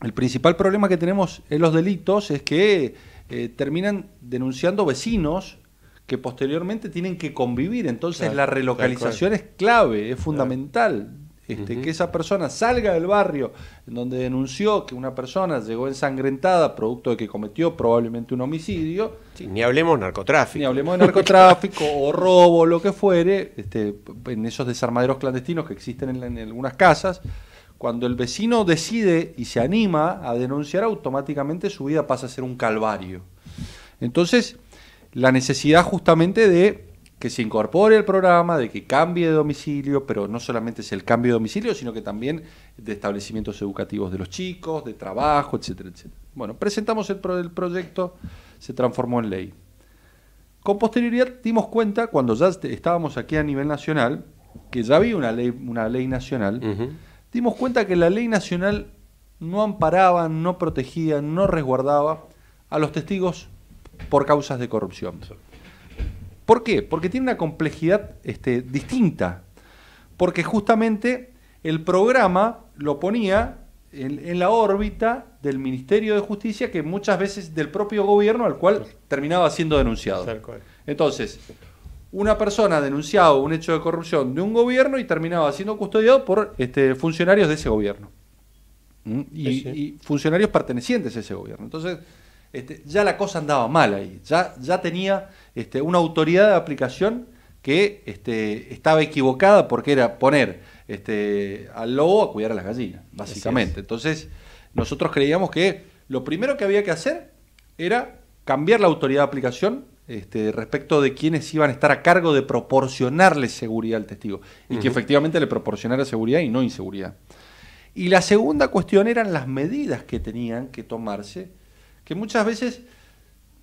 el principal problema que tenemos en los delitos es que eh, terminan denunciando vecinos que posteriormente tienen que convivir, entonces la relocalización es clave, es fundamental. Este, que esa persona salga del barrio en donde denunció que una persona llegó ensangrentada producto de que cometió probablemente un homicidio. ni hablemos de narcotráfico. Ni hablemos de narcotráfico o robo, lo que fuere, este, en esos desarmaderos clandestinos que existen en algunas casas. Cuando el vecino decide y se anima a denunciar, automáticamente su vida pasa a ser un calvario. Entonces, la necesidad justamente de que se incorpore al programa, de que cambie de domicilio, pero no solamente es el cambio de domicilio, sino que también de establecimientos educativos de los chicos, de trabajo, etcétera, etcétera. Bueno, presentamos el, proyecto, se transformó en ley. Con posterioridad dimos cuenta, cuando ya estábamos aquí a nivel nacional, que ya había una ley, una ley nacional, dimos cuenta que la ley nacional no amparaba, no protegía, no resguardaba a los testigos por causas de corrupción. ¿Por qué? Porque tiene una complejidad este, distinta. Porque justamente el programa lo ponía en, la órbita del Ministerio de Justicia, que muchas veces del propio gobierno al cual terminaba siendo denunciado. Entonces, una persona denunciaba un hecho de corrupción de un gobierno y terminaba siendo custodiado por este, funcionarios de ese gobierno. ¿Mm? Y, funcionarios pertenecientes a ese gobierno. Entonces, este, ya la cosa andaba mal ahí, ya, ya tenía este, una autoridad de aplicación que este, estaba equivocada porque era poner este, al lobo a cuidar a las gallinas, básicamente. Entonces, nosotros creíamos que lo primero que había que hacer era cambiar la autoridad de aplicación este, respecto de quienes iban a estar a cargo de proporcionarle seguridad al testigo y que efectivamente le proporcionara seguridad y no inseguridad. Y la segunda cuestión eran las medidas que tenían que tomarse, que muchas veces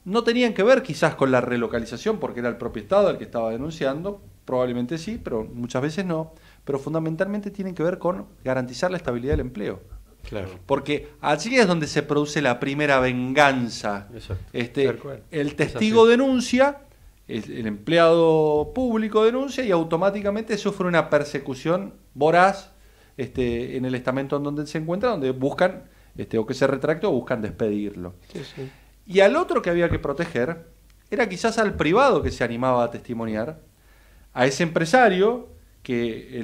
no tenían que ver quizás con la relocalización, porque era el propio Estado el que estaba denunciando, probablemente sí, pero muchas veces no, pero fundamentalmente tienen que ver con garantizar la estabilidad del empleo. Claro. Porque allí es donde se produce la primera venganza. Este, el testigo denuncia, el, empleado público denuncia y automáticamente sufre una persecución voraz este, en el estamento en donde se encuentra, donde buscan este, o que se retracte o buscan despedirlo. Sí, y al otro que había que proteger era quizás al privado que se animaba a testimoniar, a ese empresario que,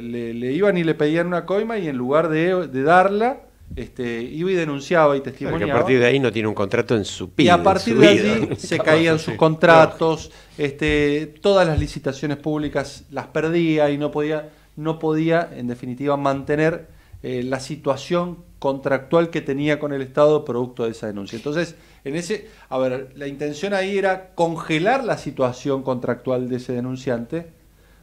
le, iban y le pedían una coima y en lugar de, darla, este, iba y denunciaba y testimoniaba. Porque a partir de ahí no tiene un contrato en su piso. Y a partir de *laughs* se caían sus contratos, este, todas las licitaciones públicas las perdía y no podía, no podía en definitiva, mantener eh, la situación contractual que tenía con el Estado producto de esa denuncia. Entonces, en ese, a ver, la intención ahí era congelar la situación contractual de ese denunciante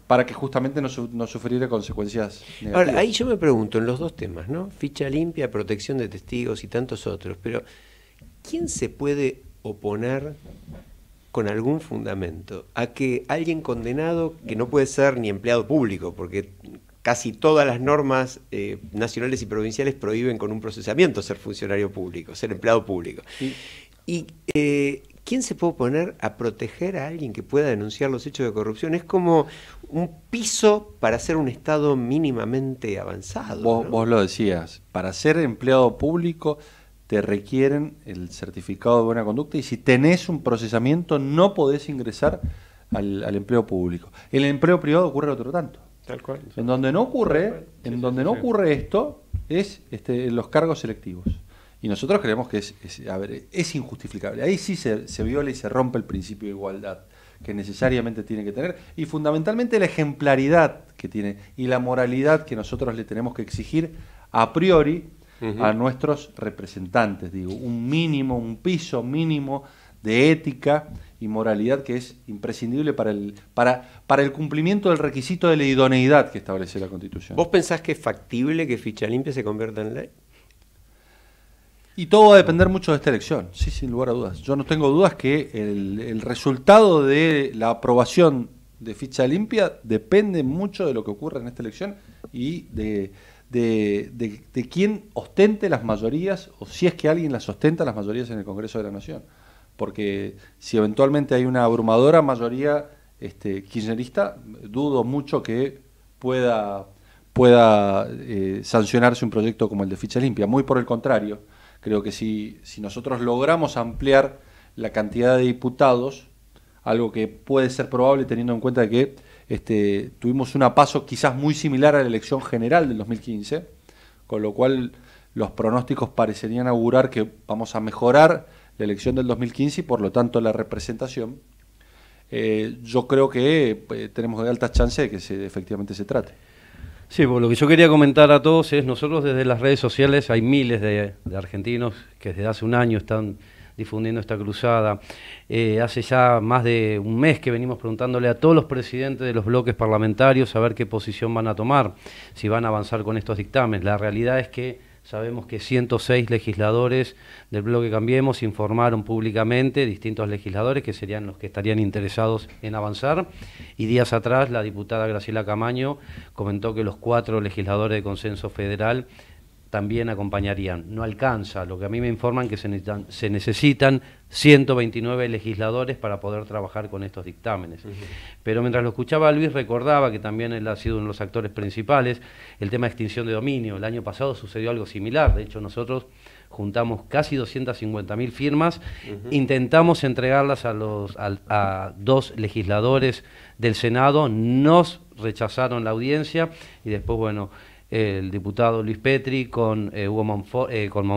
para que justamente no, sufriera consecuencias negativas. Ahora, ahí yo me pregunto, en los dos temas, ¿no? Ficha limpia, protección de testigos y tantos otros, pero ¿quién se puede oponer con algún fundamento a que alguien condenado, que no puede ser ni empleado público, porque casi todas las normas eh, nacionales y provinciales prohíben con un procesamiento ser funcionario público, ser empleado público. ¿Y eh, quién se puede poner a proteger a alguien que pueda denunciar los hechos de corrupción? Es como un piso para ser un Estado mínimamente avanzado. Vos, lo decías, para ser empleado público te requieren el certificado de buena conducta y si tenés un procesamiento no podés ingresar al, al empleo público. En El empleo privado ocurre otro tanto. En donde no ocurre, en donde no ocurre esto es este, los cargos selectivos. Y nosotros creemos que es, injustificable. Ahí sí se, viola y se rompe el principio de igualdad que necesariamente tiene que tener y fundamentalmente la ejemplaridad que tiene y la moralidad que nosotros le tenemos que exigir a priori a nuestros representantes. Digo, un mínimo, un piso mínimo de ética y moralidad que es imprescindible para el, para, para el cumplimiento del requisito de la idoneidad que establece la Constitución. ¿Vos pensás que es factible que Ficha Limpia se convierta en ley? Y todo va a depender mucho de esta elección, sí, sin lugar a dudas. Yo no tengo dudas que el, resultado de la aprobación de ficha limpia depende mucho de lo que ocurra en esta elección y de, de, de quién ostente las mayorías o si es que alguien las ostenta las mayorías en el Congreso de la Nación porque si eventualmente hay una abrumadora mayoría este, kirchnerista, dudo mucho que pueda, eh, sancionarse un proyecto como el de Ficha Limpia. Muy por el contrario, creo que si, nosotros logramos ampliar la cantidad de diputados, algo que puede ser probable teniendo en cuenta que este, tuvimos un paso quizás muy similar a la elección general del 2015, con lo cual los pronósticos parecerían augurar que vamos a mejorar la elección del 2015 y por lo tanto la representación, eh, yo creo que eh, tenemos de altas chances de que se, efectivamente se trate. Sí, pues, lo que yo quería comentar a todos es, nosotros desde las redes sociales hay miles de, argentinos que desde hace un año están difundiendo esta cruzada. Eh, hace ya más de un mes que venimos preguntándole a todos los presidentes de los bloques parlamentarios a ver qué posición van a tomar, si van a avanzar con estos dictámenes. La realidad es que Sabemos que 106 legisladores del bloque Cambiemos informaron públicamente, distintos legisladores que serían los que estarían interesados en avanzar. Y días atrás la diputada Graciela Camaño comentó que los cuatro legisladores de Consenso Federal también acompañarían. No alcanza, lo que a mí me informan que se necesitan, 129 legisladores para poder trabajar con estos dictámenes. Pero mientras lo escuchaba Luis recordaba que también él ha sido uno de los actores principales, el tema de extinción de dominio. El año pasado sucedió algo similar, de hecho nosotros juntamos casi 250.000 firmas, intentamos entregarlas a, los, a dos legisladores del Senado, nos rechazaron la audiencia y después, bueno, el diputado Luis Petri con, eh, Hugo Monfort, eh, con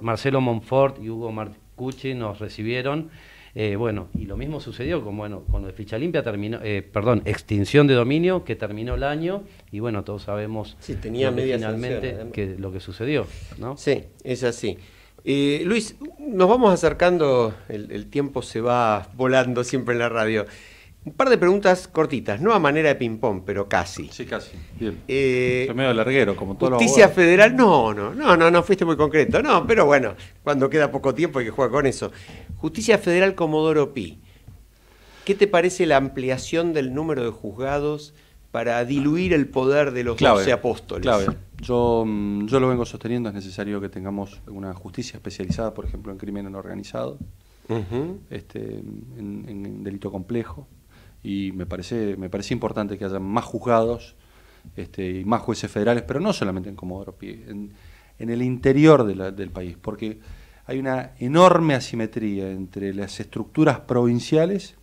Marcelo Monfort y Hugo Marcucci nos recibieron. Eh, bueno, y lo mismo sucedió con, bueno, con lo ficha limpia, terminó, perdón, extinción de dominio, que terminó el año, y bueno, todos sabemos sí, tenía que, lo que sucedió, ¿no? Sí, es así. Luis, nos vamos acercando, el tiempo se va volando siempre en la radio. Un par de preguntas cortitas, no a manera de ping-pong, pero casi. Sí, casi. Bien. Eh, medio larguero, como todo Justicia Federal, no, no, no, no, no fuiste muy concreto. No, pero bueno, cuando queda poco tiempo hay que jugar con eso. Justicia Federal Comodoro Pi. ¿Qué te parece la ampliación del número de juzgados para diluir el poder de los doce apóstoles? Clave. Yo, mm, yo lo vengo sosteniendo, es necesario que tengamos una justicia especializada, por ejemplo, en crimen organizado, este, en, en delito complejo y me parece, me parece importante que haya más juzgados este, y más jueces federales, pero no solamente en Comodoro Pie, en, el interior del país, porque hay una enorme asimetría entre las estructuras provinciales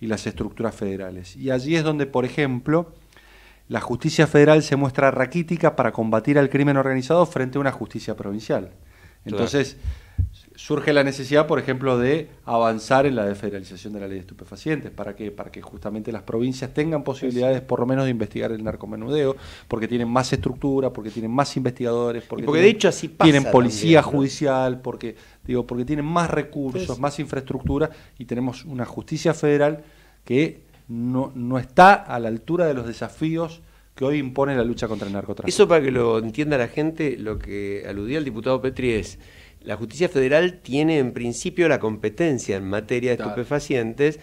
y las estructuras federales. Y allí es donde, por ejemplo, la justicia federal se muestra raquítica para combatir al crimen organizado frente a una justicia provincial. Entonces, surge la necesidad, por ejemplo, de avanzar en la desfederalización de la ley de estupefacientes. ¿Para qué? Para que justamente las provincias tengan posibilidades, por lo menos, de investigar el narcomenudeo, porque tienen más estructura, porque tienen más investigadores, porque, tienen, de hecho así tienen policía judicial, porque digo, porque tienen más recursos, más infraestructura y tenemos una justicia federal que no, no está a la altura de los desafíos que hoy impone la lucha contra el narcotráfico. Eso para que lo entienda la gente, lo que aludía el diputado Petri es la justicia federal tiene en principio la competencia en materia de estupefacientes.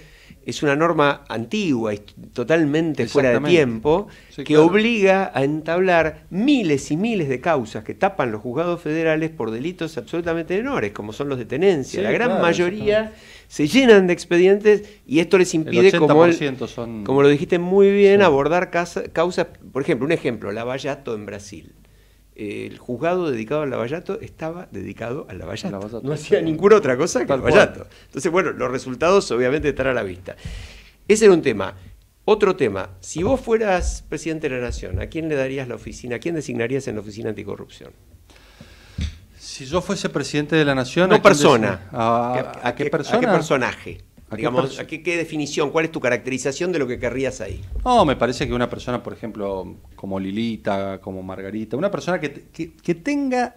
Es una norma antigua y totalmente fuera de tiempo que obliga a entablar miles y miles de causas que tapan los juzgados federales por delitos absolutamente menores, como son los de tenencia. la gran mayoría se llenan de expedientes y esto les impide, como, lo dijiste muy bien, abordar causas. Por ejemplo, un ejemplo, la Vallato en Brasil el juzgado dedicado al Lavallato estaba dedicado al Lavallato. No hacía ninguna otra cosa que al Lavallato. Entonces, bueno, los resultados obviamente están a la vista. Ese era un tema. Otro tema, si vos fueras presidente de la Nación, ¿a quién le darías la oficina? ¿A quién designarías en la oficina anticorrupción? Si yo fuese presidente de la Nación... No persona. ¿A, qué, persona? ¿A qué personaje? Qué ¿a qué, definición? ¿Cuál es tu caracterización de lo que querrías ahí? No, me parece que una persona, por ejemplo, como Lilita, como Margarita, una persona que, tenga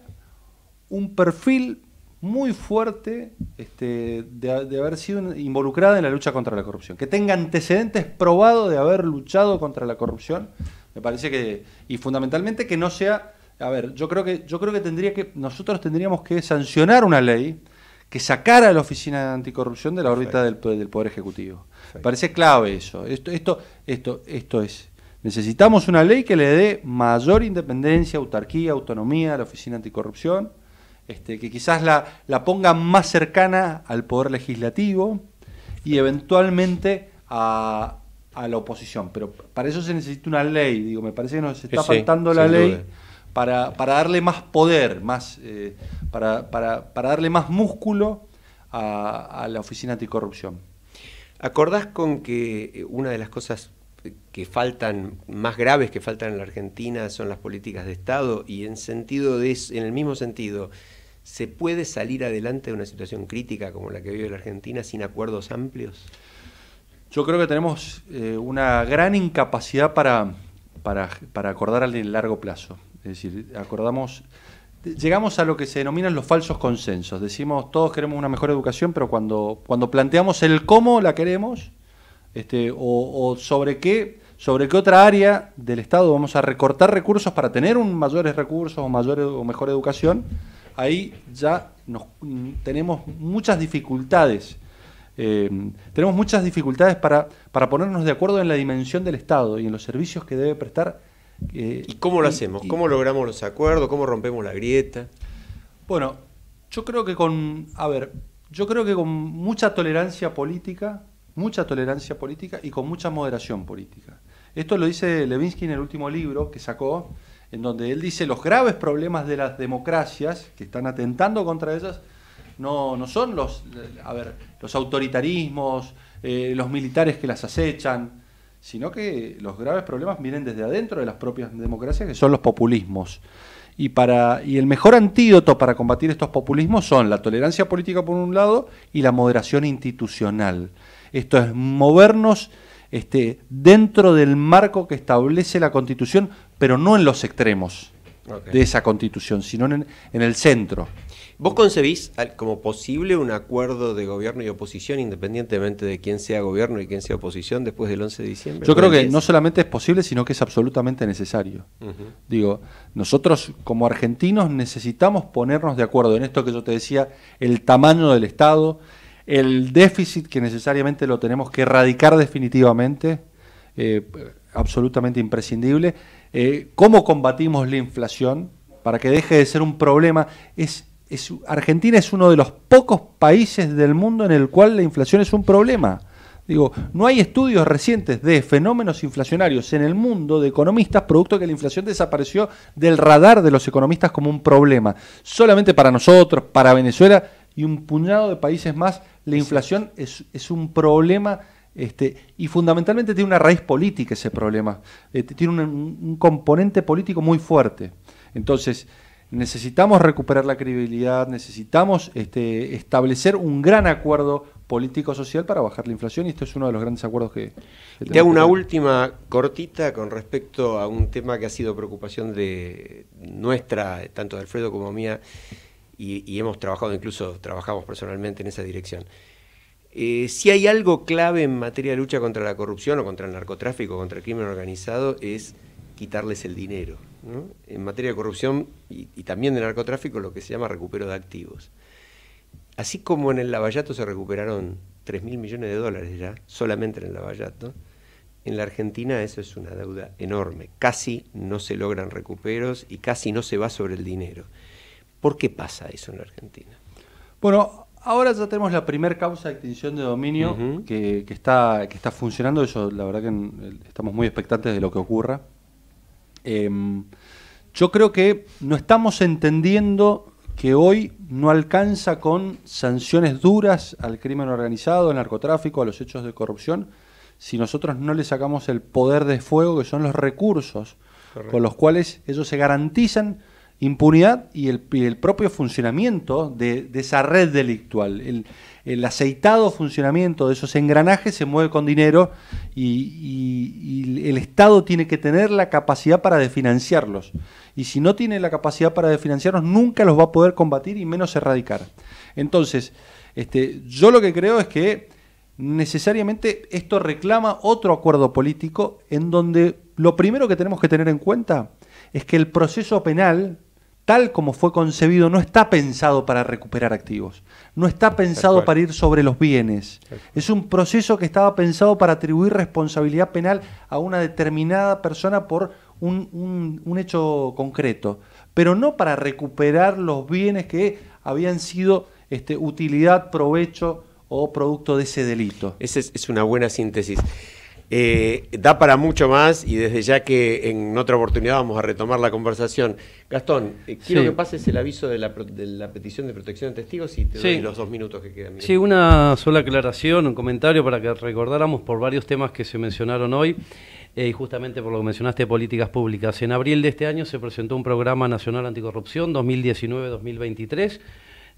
un perfil muy fuerte este, de, de, haber sido involucrada en la lucha contra la corrupción, que tenga antecedentes probados de haber luchado contra la corrupción, me parece que, y fundamentalmente que no sea, a ver, yo creo que, yo creo que tendría que, nosotros tendríamos que sancionar una ley que sacara a la Oficina de Anticorrupción de la órbita del, Poder Ejecutivo. Me Parece clave eso. Esto, esto, esto, esto es. Necesitamos una ley que le dé mayor independencia, autarquía, autonomía a la Oficina Anticorrupción, este, que quizás la, la ponga más cercana al Poder Legislativo y eventualmente a, a la oposición. Pero para eso se necesita una ley, digo, me parece que nos está faltando la ley para, darle más poder, más, eh, para, darle más músculo a, la Oficina Anticorrupción. ¿Acordás con que eh, una de las cosas que faltan, más graves que faltan en la Argentina son las políticas de Estado y en, el mismo sentido, ¿se puede salir adelante de una situación crítica como la que vive la Argentina sin acuerdos amplios? Yo creo que tenemos eh, una gran incapacidad para, para acordar a largo plazo. Es decir, acordamos, llegamos a lo que se denominan los falsos consensos. Decimos, todos queremos una mejor educación, pero cuando, cuando planteamos el cómo la queremos, este, o, sobre qué sobre qué otra área del Estado vamos a recortar recursos para tener un mayores recursos o mayor o mejor educación, ahí ya nos, tenemos muchas dificultades. Em, tenemos muchas dificultades para, para ponernos de acuerdo en la dimensión del Estado y en los servicios que debe prestar ¿Y cómo lo hacemos? ¿Cómo logramos los acuerdos? ¿Cómo rompemos la grieta? Bueno, yo creo que con, a ver, yo creo que con mucha tolerancia política, mucha tolerancia política y con mucha moderación política. Esto lo dice Levinsky en el último libro que sacó, en donde él dice los graves problemas de las democracias que están atentando contra ellas no, son los, ver, los autoritarismos, eh, los militares que las acechan, sino que los graves problemas vienen desde adentro de las propias democracias, que son los populismos. Y, el mejor antídoto para combatir estos populismos son la tolerancia política por un lado y la moderación institucional. Esto es movernos este, dentro del marco que establece la Constitución, pero no en los extremos de esa Constitución, sino en el centro. ¿Vos concebís como posible un acuerdo de gobierno y oposición, independientemente de quién sea gobierno y quién sea oposición, después del 11 de diciembre? Yo creo que no solamente es posible, sino que es absolutamente necesario. Digo, nosotros como argentinos necesitamos ponernos de acuerdo en esto que yo te decía, el tamaño del Estado, el déficit que necesariamente lo tenemos que erradicar definitivamente, eh, absolutamente imprescindible, eh, cómo combatimos la inflación para que deje de ser un problema, es Argentina es uno de los pocos países del mundo en el cual la inflación es un problema. Digo, no hay estudios recientes de fenómenos inflacionarios en el mundo de economistas, producto de que la inflación desapareció del radar de los economistas como un problema. Solamente para nosotros, para Venezuela y un puñado de países más, la inflación es, un problema este, y fundamentalmente tiene una raíz política ese problema. Este, tiene un, un componente político muy fuerte. Entonces, necesitamos recuperar la credibilidad, necesitamos este, establecer un gran acuerdo político-social para bajar la inflación y esto es uno de los grandes acuerdos que... Te hago una última cortita con respecto a un tema que ha sido preocupación de nuestra, tanto de Alfredo como mía, y, hemos trabajado, incluso trabajamos personalmente en esa dirección. Eh, si hay algo clave en materia de lucha contra la corrupción o contra el narcotráfico, contra el crimen organizado, es quitarles el dinero en materia de corrupción y, también de narcotráfico, lo que se llama recupero de activos. Así como en el Lavallato se recuperaron 3 mil millones de dólares ya, solamente en el Lavallato, en la Argentina eso es una deuda enorme. Casi no se logran recuperos y casi no se va sobre el dinero. ¿Por qué pasa eso en la Argentina? Bueno, ahora ya tenemos la primer causa de extinción de dominio que, está, que está funcionando. eso la verdad que estamos muy expectantes de lo que ocurra. Em, yo creo que no estamos entendiendo que hoy no alcanza con sanciones duras al crimen organizado, al narcotráfico, a los hechos de corrupción, si nosotros no le sacamos el poder de fuego, que son los recursos con los cuales ellos se garantizan impunidad y el, propio funcionamiento de, esa red delictual el aceitado funcionamiento de esos engranajes se mueve con dinero y, el Estado tiene que tener la capacidad para desfinanciarlos. Y si no tiene la capacidad para desfinanciarlos, nunca los va a poder combatir y menos erradicar. Entonces, este, yo lo que creo es que necesariamente esto reclama otro acuerdo político en donde lo primero que tenemos que tener en cuenta es que el proceso penal tal como fue concebido, no está pensado para recuperar activos, no está pensado para ir sobre los bienes. Es un proceso que estaba pensado para atribuir responsabilidad penal a una determinada persona por un, hecho concreto, pero no para recuperar los bienes que habían sido este, utilidad, provecho o producto de ese delito. Esa es una buena síntesis. Eh, da para mucho más y desde ya que en otra oportunidad vamos a retomar la conversación. Gastón, eh, quiero que pases el aviso de la, petición de protección de testigos y te doy los dos minutos que quedan. Sí, una sola aclaración, un comentario para que recordáramos por varios temas que se mencionaron hoy. Eh, y justamente por lo que mencionaste, políticas públicas. En abril de este año se presentó un programa nacional anticorrupción 2019-2023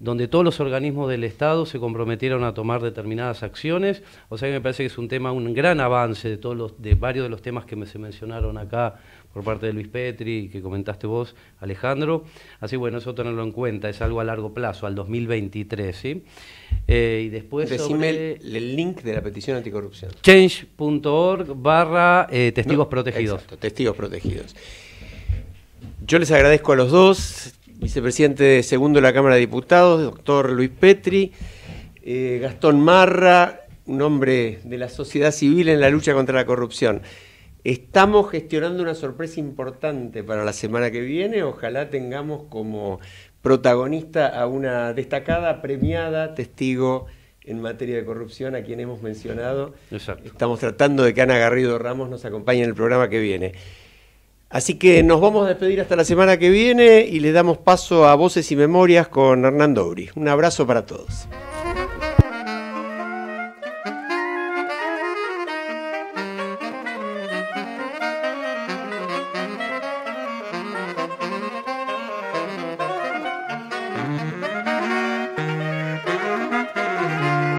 donde todos los organismos del Estado se comprometieron a tomar determinadas acciones, o sea que me parece que es un tema, un gran avance de, todos los, de varios de los temas que se mencionaron acá por parte de Luis Petri, y que comentaste vos, Alejandro, así bueno, eso tenerlo en cuenta, es algo a largo plazo, al 2023, ¿sí? Eh, y después... Decime el, link de la petición anticorrupción. Change.org barra eh, testigos protegidos. testigos protegidos. Yo les agradezco a los dos vicepresidente segundo de la Cámara de Diputados, doctor Luis Petri, eh, Gastón Marra, un hombre de la sociedad civil en la lucha contra la corrupción. Estamos gestionando una sorpresa importante para la semana que viene. Ojalá tengamos como protagonista a una destacada, premiada testigo en materia de corrupción a quien hemos mencionado. Estamos tratando de que Ana Garrido Ramos nos acompañe en el programa que viene. Así que nos vamos a despedir hasta la semana que viene y le damos paso a Voces y Memorias con Hernando Uri. Un abrazo para todos.